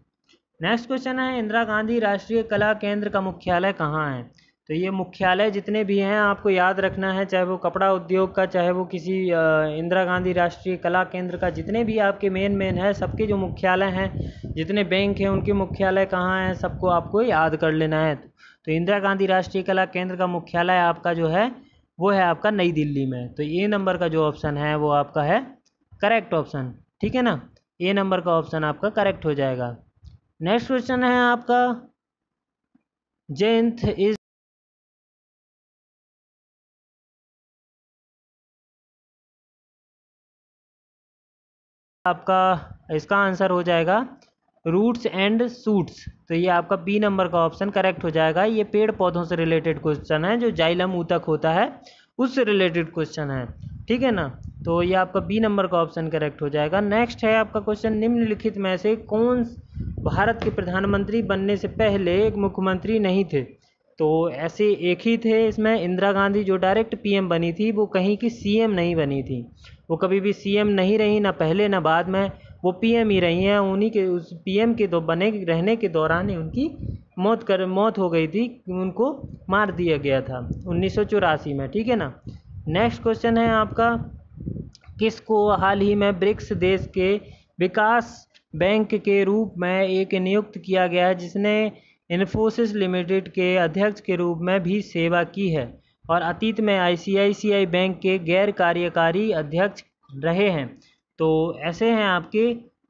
नेक्स्ट क्वेश्चन है इंदिरा गांधी राष्ट्रीय कला केंद्र का मुख्यालय कहाँ है तो ये मुख्यालय जितने भी हैं आपको याद रखना है चाहे वो कपड़ा उद्योग का चाहे वो किसी इंदिरा गांधी राष्ट्रीय कला केंद्र का जितने भी आपके मेन मेन है सबके जो मुख्यालय हैं जितने बैंक हैं उनके मुख्यालय कहाँ हैं सबको आपको याद कर लेना है तो इंदिरा गांधी राष्ट्रीय कला केंद्र का मुख्यालय आपका जो है वो है आपका नई दिल्ली में तो ए नंबर का जो ऑप्शन है वो आपका है करेक्ट ऑप्शन ठीक है ना ए नंबर का ऑप्शन आपका करेक्ट हो जाएगा नेक्स्ट क्वेश्चन है आपका जयंथ इज आपका इसका आंसर हो जाएगा रूट्स एंड सूट्स तो ये आपका बी नंबर का ऑप्शन करेक्ट हो जाएगा ये पेड़ पौधों से रिलेटेड क्वेश्चन है जो जाइलम ऊतक होता है उससे रिलेटेड क्वेश्चन है ठीक है ना तो ये आपका बी नंबर का ऑप्शन करेक्ट हो जाएगा नेक्स्ट है आपका क्वेश्चन निम्नलिखित में से कौन भारत के प्रधानमंत्री बनने से पहले एक मुख्यमंत्री नहीं थे तो ऐसे एक ही थे इसमें इंदिरा गांधी जो डायरेक्ट पीएम बनी थी वो कहीं की सीएम नहीं बनी थी वो कभी भी सीएम नहीं रही ना पहले ना बाद में वो पीएम ही रही हैं उन्हीं के उस पीएम के दो बने रहने के दौरान ही उनकी मौत कर मौत हो गई थी उनको मार दिया गया था उन्नीस में ठीक है ना नेक्स्ट क्वेश्चन है आपका किसको हाल ही में ब्रिक्स देश के विकास बैंक के रूप में एक नियुक्त किया गया है जिसने इन्फोसिस लिमिटेड के अध्यक्ष के रूप में भी सेवा की है और अतीत में आईसीआईसीआई बैंक के गैर कार्यकारी अध्यक्ष रहे हैं तो ऐसे हैं आपके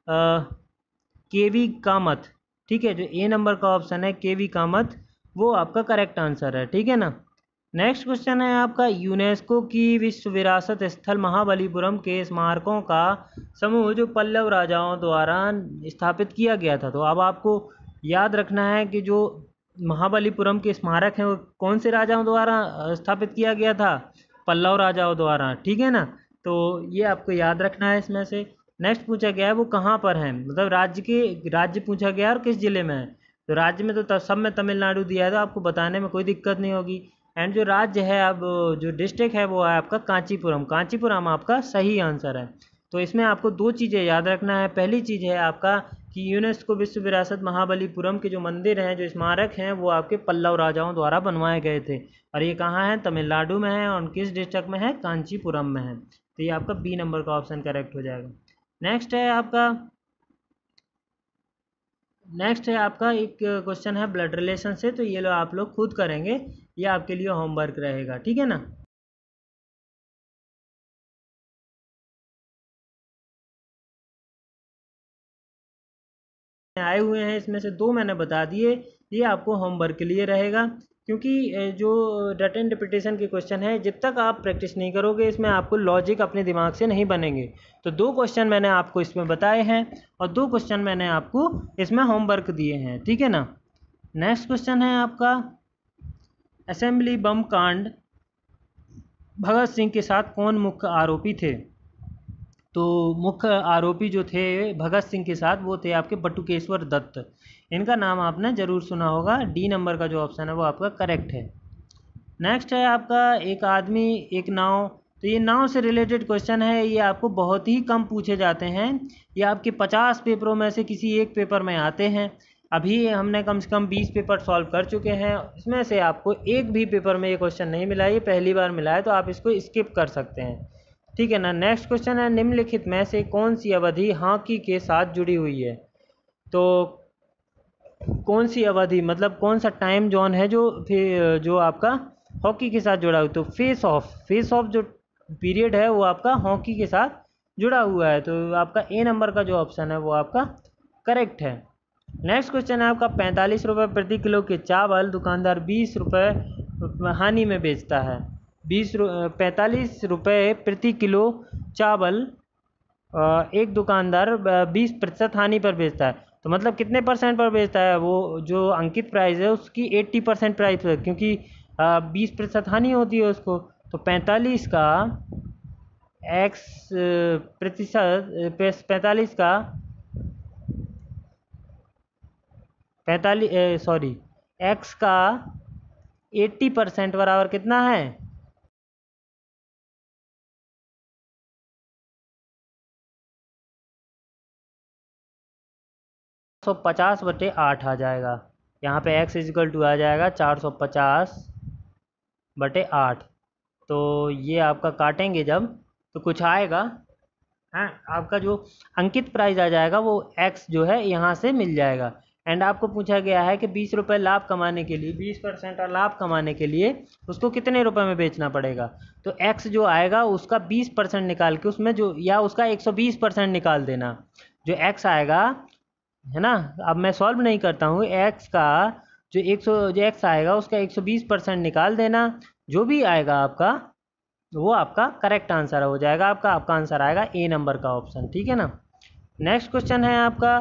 के वी कामत ठीक है जो ए नंबर का ऑप्शन है के वी कामत वो आपका करेक्ट आंसर है ठीक है ना नेक्स्ट क्वेश्चन है आपका यूनेस्को की विश्व विरासत स्थल महाबलीपुरम के स्मारकों का समूह जो पल्लव राजाओं द्वारा स्थापित किया गया था तो अब आपको याद रखना है कि जो महाबलीपुरम के स्मारक हैं वो कौन से राजाओं द्वारा स्थापित किया गया था पल्लव राजाओं द्वारा ठीक है ना तो ये आपको याद रखना है इसमें से नेक्स्ट पूछा गया है वो कहाँ पर हैं मतलब राज्य के राज्य पूछा गया और किस ज़िले में है तो राज्य में तो सब में तमिलनाडु दिया है तो आपको बताने में कोई दिक्कत नहीं होगी एंड जो राज्य है अब जो डिस्ट्रिक्ट है वो है आपका कांचीपुरम कांचीपुरम आपका सही आंसर है तो इसमें आपको दो चीज़ें याद रखना है पहली चीज़ है आपका कि यूनेस्को विश्व विरासत महाबलीपुरम के जो मंदिर हैं जो स्मारक हैं वो आपके पल्लव राजाओं द्वारा बनवाए गए थे और ये कहाँ है तमिलनाडु में है और किस डिस्ट्रिक्ट में है कांचीपुरम में है तो ये आपका बी नंबर का ऑप्शन करेक्ट हो जाएगा नेक्स्ट है आपका नेक्स्ट है आपका एक क्वेश्चन है ब्लड रिलेशन से तो ये लो आप लोग खुद करेंगे ये आपके लिए होमवर्क रहेगा ठीक है ना आए हुए हैं इसमें से दो मैंने बता दिए ये आपको होमवर्क के लिए रहेगा क्योंकि जो डाटा इंटरप्रिटेशन के क्वेश्चन है जब तक आप प्रैक्टिस नहीं करोगे इसमें आपको लॉजिक अपने दिमाग से नहीं बनेंगे तो दो क्वेश्चन मैंने आपको इसमें बताए हैं और दो क्वेश्चन मैंने आपको इसमें होमवर्क दिए हैं ठीक है ना नेक्स्ट क्वेश्चन है आपका असेंबली बम कांड भगत सिंह के साथ कौन मुख्य आरोपी थे तो मुख्य आरोपी जो थे भगत सिंह के साथ वो थे आपके बटुकेश्वर दत्त इनका नाम आपने ज़रूर सुना होगा डी नंबर का जो ऑप्शन है वो आपका करेक्ट है नेक्स्ट है आपका एक आदमी एक नाव तो ये नाव से रिलेटेड क्वेश्चन है ये आपको बहुत ही कम पूछे जाते हैं ये आपके पचास पेपरों में से किसी एक पेपर में आते हैं अभी हमने कम से कम बीस पेपर सॉल्व कर चुके हैं इसमें से आपको एक भी पेपर में ये क्वेश्चन नहीं मिला ये पहली बार मिला है तो आप इसको स्किप कर सकते हैं ठीक है ना नेक्स्ट क्वेश्चन है निम्नलिखित में से कौन सी अवधि हॉकी के साथ जुड़ी हुई है तो कौन सी अवधि मतलब कौन सा टाइम जोन है जो फिर जो आपका हॉकी के साथ जुड़ा हुआ तो फेस ऑफ फेस ऑफ जो पीरियड है वो आपका हॉकी के साथ जुड़ा हुआ है तो आपका ए नंबर का जो ऑप्शन है वो आपका करेक्ट है नेक्स्ट क्वेश्चन है आपका पैंतालीस रुपये प्रति किलो के चावल दुकानदार बीस रुपये हानि में बेचता है बीस रु पैंतालीस रुपये प्रति किलो चावल एक दुकानदार बीस प्रतिशत हानि पर बेचता है तो मतलब कितने परसेंट पर बेचता है वो जो अंकित प्राइस है उसकी एट्टी परसेंट प्राइस पर क्योंकि बीस प्रतिशत हानि होती है उसको तो पैंतालीस का एक्स प्रतिशत पैंतालीस का पैंतालीस सॉरी एक्स का एट्टी परसेंट बराबर कितना है सौ पचास बटे आठ आ जाएगा यहाँ पे x इजिकल टू आ जाएगा चार सौ पचास बटे आठ तो ये आपका काटेंगे जब तो कुछ आएगा हाँ आपका जो अंकित प्राइस आ जाएगा वो x जो है यहाँ से मिल जाएगा एंड आपको पूछा गया है कि बीस रुपये लाभ कमाने के लिए बीस परसेंट लाभ कमाने के लिए उसको कितने रुपए में बेचना पड़ेगा तो एक्स जो आएगा उसका बीस परसेंट निकाल के उसमें जो या उसका एक सौ बीस परसेंट निकाल देना जो एक्स आएगा है ना अब मैं सॉल्व नहीं करता हूँ एक्स का जो एक सौ जो एक्स आएगा उसका एक सौ बीस परसेंट निकाल देना जो भी आएगा आपका वो आपका करेक्ट आंसर हो जाएगा आपका आपका आंसर आएगा ए नंबर का ऑप्शन ठीक है ना नेक्स्ट क्वेश्चन है आपका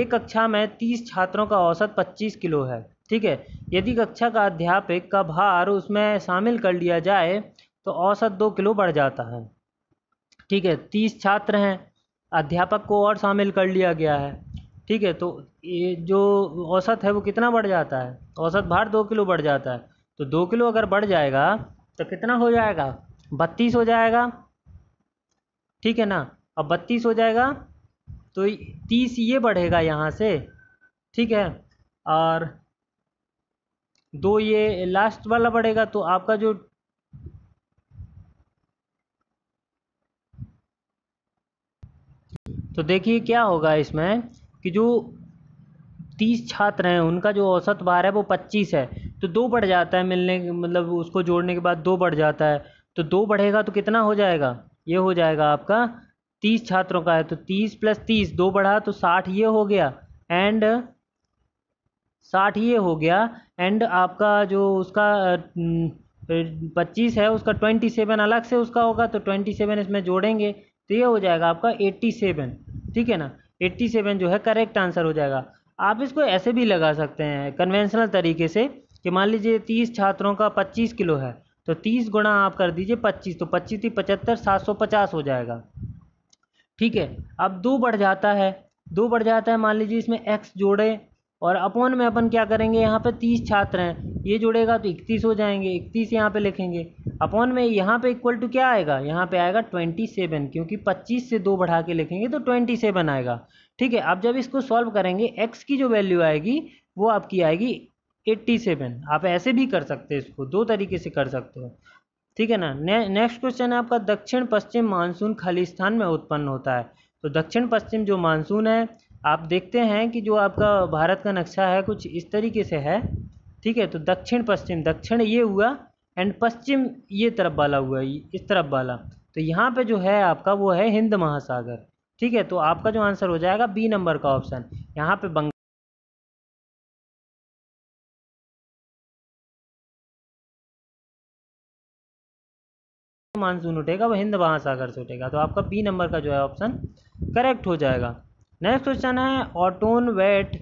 एक कक्षा में तीस छात्रों का औसत पच्चीस किलो है ठीक है यदि कक्षा का अध्यापक का भार उसमें शामिल कर लिया जाए तो औसत दो किलो बढ़ जाता है ठीक है तीस छात्र हैं अध्यापक को और शामिल कर लिया गया है ठीक है तो ये जो औसत है वो कितना बढ़ जाता है औसत भार दो किलो बढ़ जाता है तो दो किलो अगर बढ़ जाएगा तो कितना हो जाएगा बत्तीस हो जाएगा ठीक है ना अब बत्तीस हो जाएगा तो तीस ये बढ़ेगा यहाँ से ठीक है और दो ये लास्ट वाला बढ़ेगा तो आपका जो तो देखिए क्या होगा इसमें कि जो तीस छात्र हैं उनका जो औसत बार है वो पच्चीस है तो दो बढ़ जाता है मिलने मतलब उसको जोड़ने के बाद दो बढ़ जाता है तो दो बढ़ेगा तो कितना हो जाएगा ये हो जाएगा आपका तीस छात्रों का है तो तीस प्लस तीस दो बढ़ा तो साठ ये हो गया एंड साठ ये हो गया एंड आपका जो उसका पच्चीस है उसका ट्वेंटी सेवन अलग से उसका होगा तो ट्वेंटी सेवन इसमें जोड़ेंगे तो ये हो जाएगा आपका एट्टी सेवन ठीक है ना एट्टी सेवन जो है करेक्ट आंसर हो जाएगा आप इसको ऐसे भी लगा सकते हैं कन्वेंशनल तरीके से कि मान लीजिए तीस छात्रों का पच्चीस किलो है तो तीस गुणा आप कर दीजिए पच्चीस तो पच्चीस थी पचहत्तर सात सौ पचास हो जाएगा ठीक है अब दो बढ़ जाता है दो बढ़ जाता है मान लीजिए इसमें एक्स जोड़े और अपॉन में अपन क्या करेंगे यहाँ पे तीस छात्र हैं ये जुड़ेगा तो इकतीस हो जाएंगे इकतीस यहाँ पे लिखेंगे अपॉन में यहाँ पे इक्वल टू क्या आएगा यहाँ पे आएगा ट्वेंटी सेवन क्योंकि पच्चीस से दो बढ़ा के लिखेंगे तो ट्वेंटी सेवन आएगा ठीक है आप जब इसको सॉल्व करेंगे एक्स की जो वैल्यू आएगी वो आपकी आएगी एट्टी सेवन आप ऐसे भी कर सकते हैं इसको दो तरीके से कर सकते हो ठीक है ना नेक्स्ट क्वेश्चन है आपका दक्षिण पश्चिम मानसून खालिस्तान में उत्पन्न होता है तो दक्षिण पश्चिम जो मानसून है आप देखते हैं कि जो आपका भारत का नक्शा है कुछ इस तरीके से है ठीक है तो दक्षिण पश्चिम दक्षिण ये हुआ एंड पश्चिम ये तरफ वाला हुआ इस तरफ वाला तो यहाँ पे जो है आपका वो है हिंद महासागर ठीक है तो आपका जो आंसर हो जाएगा बी नंबर का ऑप्शन यहाँ पे बंग मानसून उठेगा वो हिंद महासागर से उठेगा तो आपका बी नंबर का जो है ऑप्शन करेक्ट हो जाएगा नेक्स्ट क्वेश्चन है ऑटोन वेट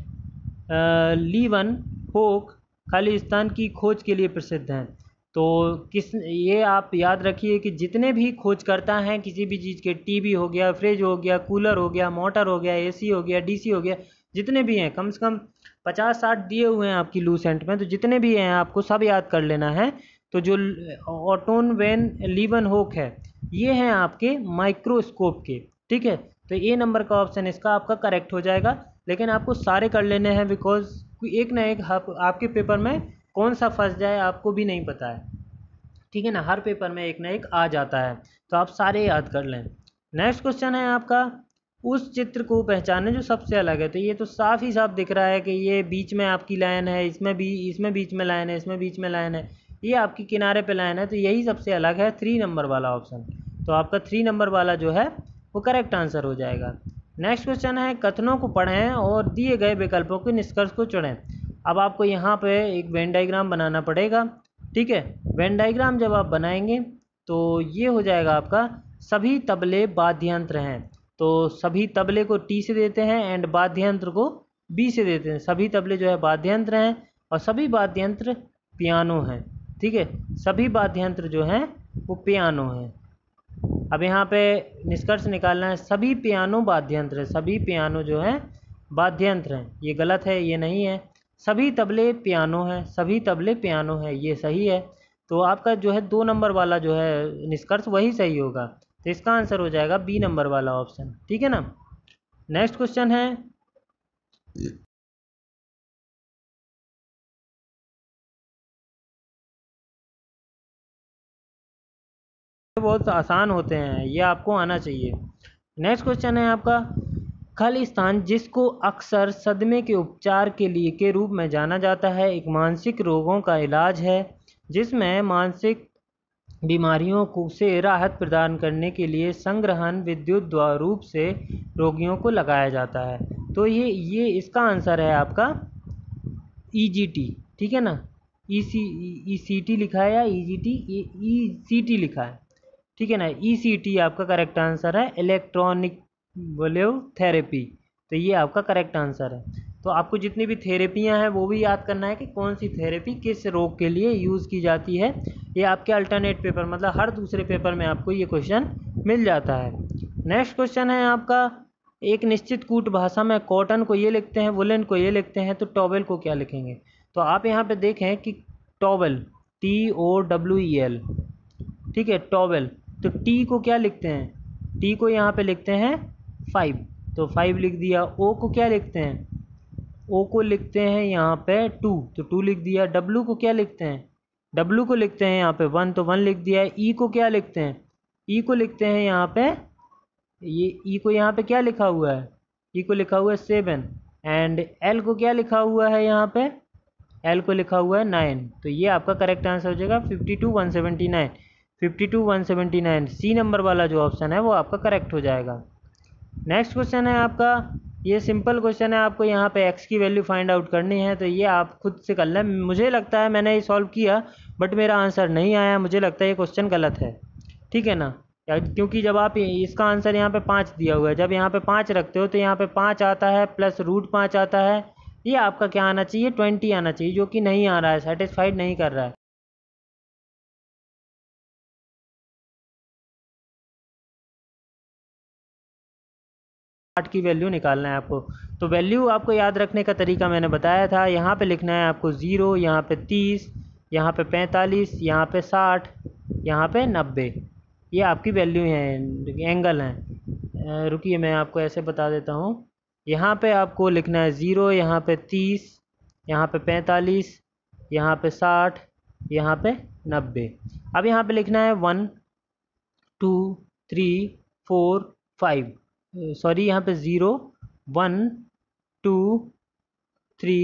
लीवन होक खालिस्तान की खोज के लिए प्रसिद्ध हैं तो किस ये आप याद रखिए कि जितने भी खोजकर्ता हैं किसी भी चीज़ के टीवी हो गया फ्रिज हो गया कूलर हो गया मोटर हो गया एसी हो गया डीसी हो गया जितने भी हैं कम से कम पचास साठ दिए हुए हैं आपकी लूसेंट में तो जितने भी हैं आपको सब याद कर लेना है तो जो ऑटोन वेन लीवन होक है ये हैं आपके माइक्रोस्कोप के ठीक है तो ए नंबर का ऑप्शन इसका आपका करेक्ट हो जाएगा लेकिन आपको सारे कर लेने हैं बिकॉज एक ना एक आप, आपके पेपर में कौन सा फंस जाए आपको भी नहीं पता है ठीक है ना हर पेपर में एक ना एक आ जाता है तो आप सारे याद कर लें नेक्स्ट क्वेश्चन है आपका उस चित्र को पहचाने जो सबसे अलग है तो ये तो साफ ही साफ दिख रहा है कि ये बीच में आपकी लाइन है इसमें भी इसमें बीच में लाइन है इसमें बीच में लाइन है ये आपकी किनारे पे लाइन है तो यही सबसे अलग है थ्री नंबर वाला ऑप्शन तो आपका थ्री नंबर वाला जो है वो करेक्ट आंसर हो जाएगा नेक्स्ट क्वेश्चन है कथनों को पढ़ें और दिए गए विकल्पों के निष्कर्ष को चुनें अब आपको यहाँ पे एक वेन डाइग्राम बनाना पड़ेगा ठीक है वेन डाइग्राम जब आप बनाएंगे तो ये हो जाएगा आपका सभी तबले वाद्यंत्र हैं तो सभी तबले को टी से देते हैं एंड वाद्यंत्र को बी से देते हैं सभी तबले जो है वाद्यंत्र हैं और सभी वाद्यंत्र पियानो हैं ठीक है सभी वाद्यंत्र जो हैं वो पियानो हैं अब यहाँ पे निष्कर्ष निकालना है सभी पियानो वाद्य यंत्र सभी पियानो जो है वाद्य यंत्र हैं ये गलत है ये नहीं है सभी तबले पियानो हैं सभी तबले पियानो हैं ये सही है तो आपका जो है दो नंबर वाला जो है निष्कर्ष वही सही होगा तो इसका आंसर हो जाएगा बी नंबर वाला ऑप्शन ठीक है ना नेक्स्ट क्वेश्चन है बहुत आसान होते हैं ये आपको आना चाहिए नेक्स्ट क्वेश्चन है आपका स्थान जिसको अक्सर सदमे के उपचार के लिए के रूप में जाना जाता है एक मानसिक रोगों का इलाज है जिसमें मानसिक बीमारियों को से राहत प्रदान करने के लिए संग्रहण विद्युत रूप से रोगियों को लगाया जाता है तो ये ये इसका आंसर है आपका ईजीटी e ठीक है ना ई सी ई सी टी लिखा है या ई G T E C T लिखा है ठीक है ना ई e आपका करेक्ट आंसर है इलेक्ट्रॉनिक बोले थेरेपी तो ये आपका करेक्ट आंसर है तो आपको जितनी भी थेरेपियां हैं वो भी याद करना है कि कौन सी थेरेपी किस रोग के लिए यूज़ की जाती है ये आपके अल्टरनेट पेपर मतलब हर दूसरे पेपर में आपको ये क्वेश्चन मिल जाता है नेक्स्ट क्वेश्चन है आपका एक निश्चित कूट भाषा में कॉटन को ये लिखते हैं वुलन को ये लिखते हैं तो टॉवेल को क्या लिखेंगे तो आप यहाँ पे देखें कि towel T O W E L ठीक है टॉवेल तो टी को क्या लिखते हैं टी को यहाँ पे लिखते हैं फाइव तो फाइव लिख दिया ओ को क्या लिखते हैं ओ को लिखते हैं यहाँ पे टू तो टू लिख दिया डब्लू को क्या लिखते हैं डब्लू को लिखते हैं यहाँ पे वन तो वन लिख दिया ई e को क्या लिखते हैं ई e को लिखते हैं यहाँ पे ये ई e को यहाँ पे क्या लिखा हुआ है ई e को लिखा हुआ है सेवन एंड एल को क्या लिखा हुआ है यहाँ पे एल को लिखा हुआ है नाइन तो ये आपका करेक्ट आंसर हो जाएगा fifty two one seventy nine fifty two one seventy nine C number वाला जो ऑप्शन है वो आपका करेक्ट हो जाएगा नेक्स्ट क्वेश्चन है आपका ये सिंपल क्वेश्चन है आपको यहाँ पे एक्स की वैल्यू फाइंड आउट करनी है तो ये आप खुद से कर लें मुझे लगता है मैंने ये सॉल्व किया बट मेरा आंसर नहीं आया मुझे लगता है ये क्वेश्चन गलत है ठीक है ना क्योंकि जब आप इसका आंसर यहाँ पे पाँच दिया हुआ है जब यहाँ पे पाँच रखते हो तो यहाँ पे पाँच आता है प्लस रूट पाँच आता है ये आपका क्या आना चाहिए ट्वेंटी आना चाहिए जो कि नहीं आ रहा है सेटिस्फाइड नहीं कर रहा है आठ की वैल्यू निकालना है आपको तो वैल्यू आपको याद रखने का तरीका मैंने बताया था यहाँ पे लिखना है आपको ज़ीरो यहाँ पे तीस यहाँ पे पैंतालीस यहाँ पे साठ यहाँ पे नब्बे ये आपकी वैल्यू हैं एंगल हैं रुकिए मैं आपको ऐसे बता देता हूँ यहाँ पे आपको लिखना है ज़ीरो यहाँ पे तीस यहाँ पे पैंतालीस यहाँ पे साठ यहाँ पे नब्बे अब यहाँ पे लिखना है one two three four five sorry यहाँ पे zero one two three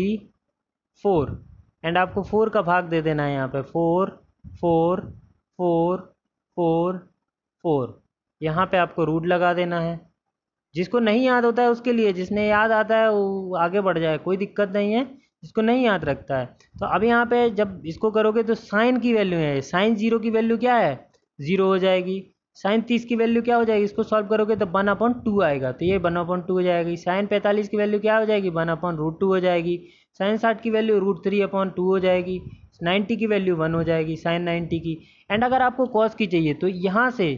four and आपको फोर का भाग दे देना है यहाँ पे four four four four four यहाँ पे आपको रूट लगा देना है जिसको नहीं याद होता है उसके लिए जिसने याद आता है वो आगे बढ़ जाए कोई दिक्कत नहीं है जिसको नहीं याद रखता है तो अब यहाँ पे जब इसको करोगे तो साइन की वैल्यू है साइन जीरो की वैल्यू क्या है ज़ीरो हो जाएगी साइन तीस की वैल्यू क्या हो जाएगी इसको सॉल्व करोगे तो वन अपॉन टू आएगा तो ये वन अपॉन टू हो जाएगी साइन पैंतालीस की वैल्यू क्या हो जाएगी वन अपॉन रूट टू हो जाएगी साइन साठ की value root three upon two हो जाएगी नाइन्टी की वैल्यू वन हो जाएगी साइन नाइन्टी की एंड अगर आपको कॉस की चाहिए तो यहाँ से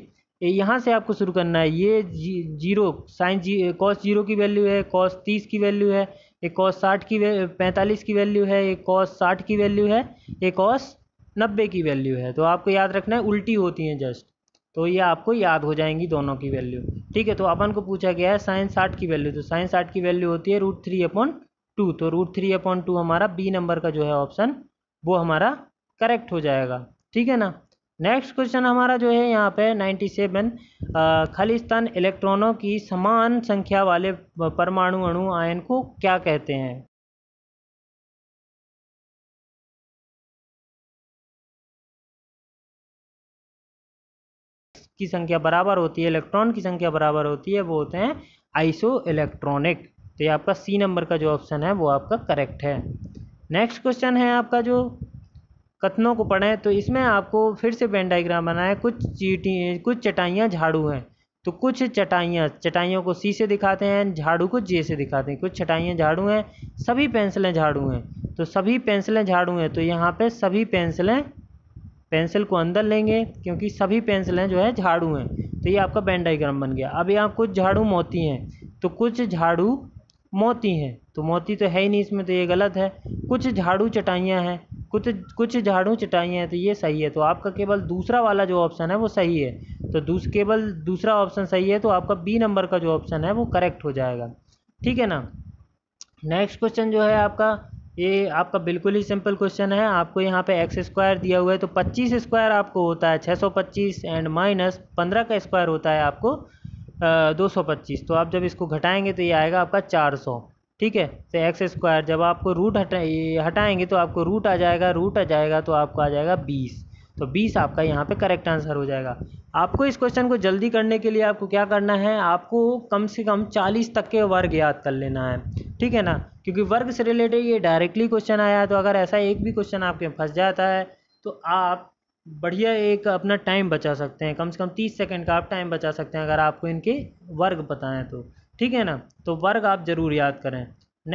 यहाँ से आपको शुरू करना है ये जी, जीरो साइन जी कॉस जीरो की वैल्यू है कॉस तीस की वैल्यू है एक कॉस साठ की पैंतालीस की वैल्यू है एक कॉस साठ की वैल्यू है एक कॉस नब्बे की वैल्यू है तो आपको याद रखना है उल्टी होती हैं जस्ट तो ये आपको याद हो जाएंगी दोनों की वैल्यू ठीक है तो अपन को पूछा गया है साइंस साठ की वैल्यू तो साइंस आठ की वैल्यू होती है रूट थ्री अपॉन टू तो रूट थ्री अपॉन टू हमारा बी नंबर का जो है ऑप्शन वो हमारा करेक्ट हो जाएगा ठीक है ना नेक्स्ट क्वेश्चन हमारा जो है यहाँ पे नाइन्टी सेवन खालिस्तान इलेक्ट्रॉनों की समान संख्या वाले परमाणु अणु आयन को क्या कहते हैं की संख्या बराबर होती है इलेक्ट्रॉन की संख्या बराबर होती है वो होते हैं आइसो इलेक्ट्रॉनिक तो ये आपका सी नंबर का जो ऑप्शन है वो आपका करेक्ट है नेक्स्ट क्वेश्चन है आपका जो कथनों को पढ़ें तो इसमें आपको फिर से बेन डाइग्राम बनाए कुछ चीटी कुछ चटाइयाँ झाड़ू हैं तो कुछ चटाइयाँ चटाइयों को सी से दिखाते हैं झाड़ू को जे से दिखाते हैं कुछ चटाइयाँ झाड़ू हैं सभी पेंसिलें झाड़ू हैं तो सभी पेंसिलें झाड़ू हैं तो यहाँ पे सभी पेंसिलें पेंसिल को अंदर लेंगे क्योंकि सभी पेंसिलें जो है झाड़ू हैं तो ये आपका बैन डाइग्राम बन गया अब यहाँ कुछ झाड़ू मोती हैं तो कुछ झाड़ू मोती हैं तो मोती तो है ही नहीं इसमें तो ये गलत है कुछ झाड़ू चटाइयाँ हैं कुछ कुछ झाड़ू चटाइयाँ हैं तो ये सही है तो आपका केवल दूसरा वाला जो ऑप्शन है वो सही है तो दूस केवल दूसरा ऑप्शन सही है तो आपका बी नंबर का जो ऑप्शन है वो करेक्ट हो जाएगा ठीक है ना नेक्स्ट क्वेश्चन जो है आपका ये आपका बिल्कुल ही सिंपल क्वेश्चन है आपको यहाँ पे एक्स स्क्वायर दिया हुआ है तो पच्चीस स्क्वायर आपको होता है छः सौ पच्चीस एंड माइनस पंद्रह का स्क्वायर होता है आपको दो सौ पच्चीस तो आप जब इसको घटाएंगे तो ये आएगा आपका चार सौ ठीक है तो एक्स स्क्वायर जब आपको रूट हटा हटाएंगे तो आपको रूट आ जाएगा रूट आ जाएगा तो आपको आ जाएगा बीस तो बीस आपका यहाँ पे करेक्ट आंसर हो जाएगा आपको इस क्वेश्चन को जल्दी करने के लिए आपको क्या करना है आपको कम से कम चालीस तक के वर्ग याद कर लेना है ठीक है ना क्योंकि वर्ग से रिलेटेड ये डायरेक्टली क्वेश्चन आया है तो अगर ऐसा एक भी क्वेश्चन आपके फंस जाता है तो आप बढ़िया एक अपना टाइम बचा सकते हैं कम से कम तीस सेकेंड का आप टाइम बचा सकते हैं अगर आपको इनके वर्ग पता है तो ठीक है ना तो वर्ग आप ज़रूर याद करें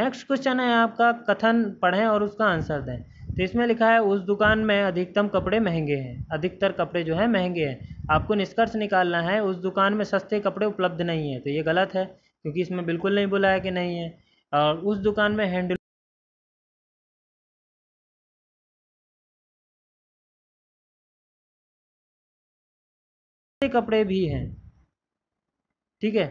नेक्स्ट क्वेश्चन है आपका कथन पढ़ें और उसका आंसर दें तो इसमें लिखा है उस दुकान में अधिकतम कपड़े महंगे हैं अधिकतर कपड़े जो है महंगे हैं आपको निष्कर्ष निकालना है उस दुकान में सस्ते कपड़े उपलब्ध नहीं है तो ये गलत है क्योंकि इसमें बिल्कुल नहीं बोला है कि नहीं है और उस दुकान में हैंड कपड़े भी हैं ठीक है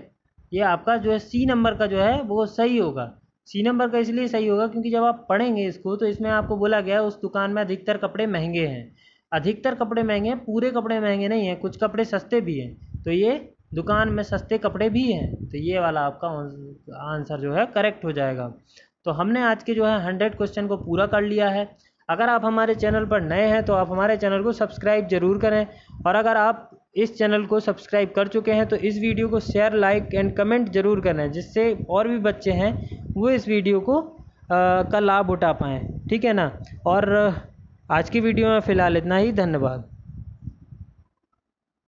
ये आपका जो है सी नंबर का जो है वो सही होगा सी नंबर का इसलिए सही होगा क्योंकि जब आप पढ़ेंगे इसको तो इसमें आपको बोला गया उस दुकान में अधिकतर कपड़े महंगे हैं अधिकतर कपड़े महंगे हैं पूरे कपड़े महंगे नहीं हैं कुछ कपड़े सस्ते भी हैं तो ये दुकान में सस्ते कपड़े भी हैं तो ये वाला आपका आंसर जो है करेक्ट हो जाएगा तो हमने आज के जो है हंड्रेड क्वेश्चन को पूरा कर लिया है अगर आप हमारे चैनल पर नए हैं तो आप हमारे चैनल को सब्सक्राइब जरूर करें और अगर आप इस चैनल को सब्सक्राइब कर चुके हैं तो इस वीडियो को शेयर लाइक एंड कमेंट जरूर करें जिससे और भी बच्चे हैं वो इस वीडियो को आ, का लाभ उठा पाएँ ठीक है ना और आज की वीडियो में फ़िलहाल इतना ही धन्यवाद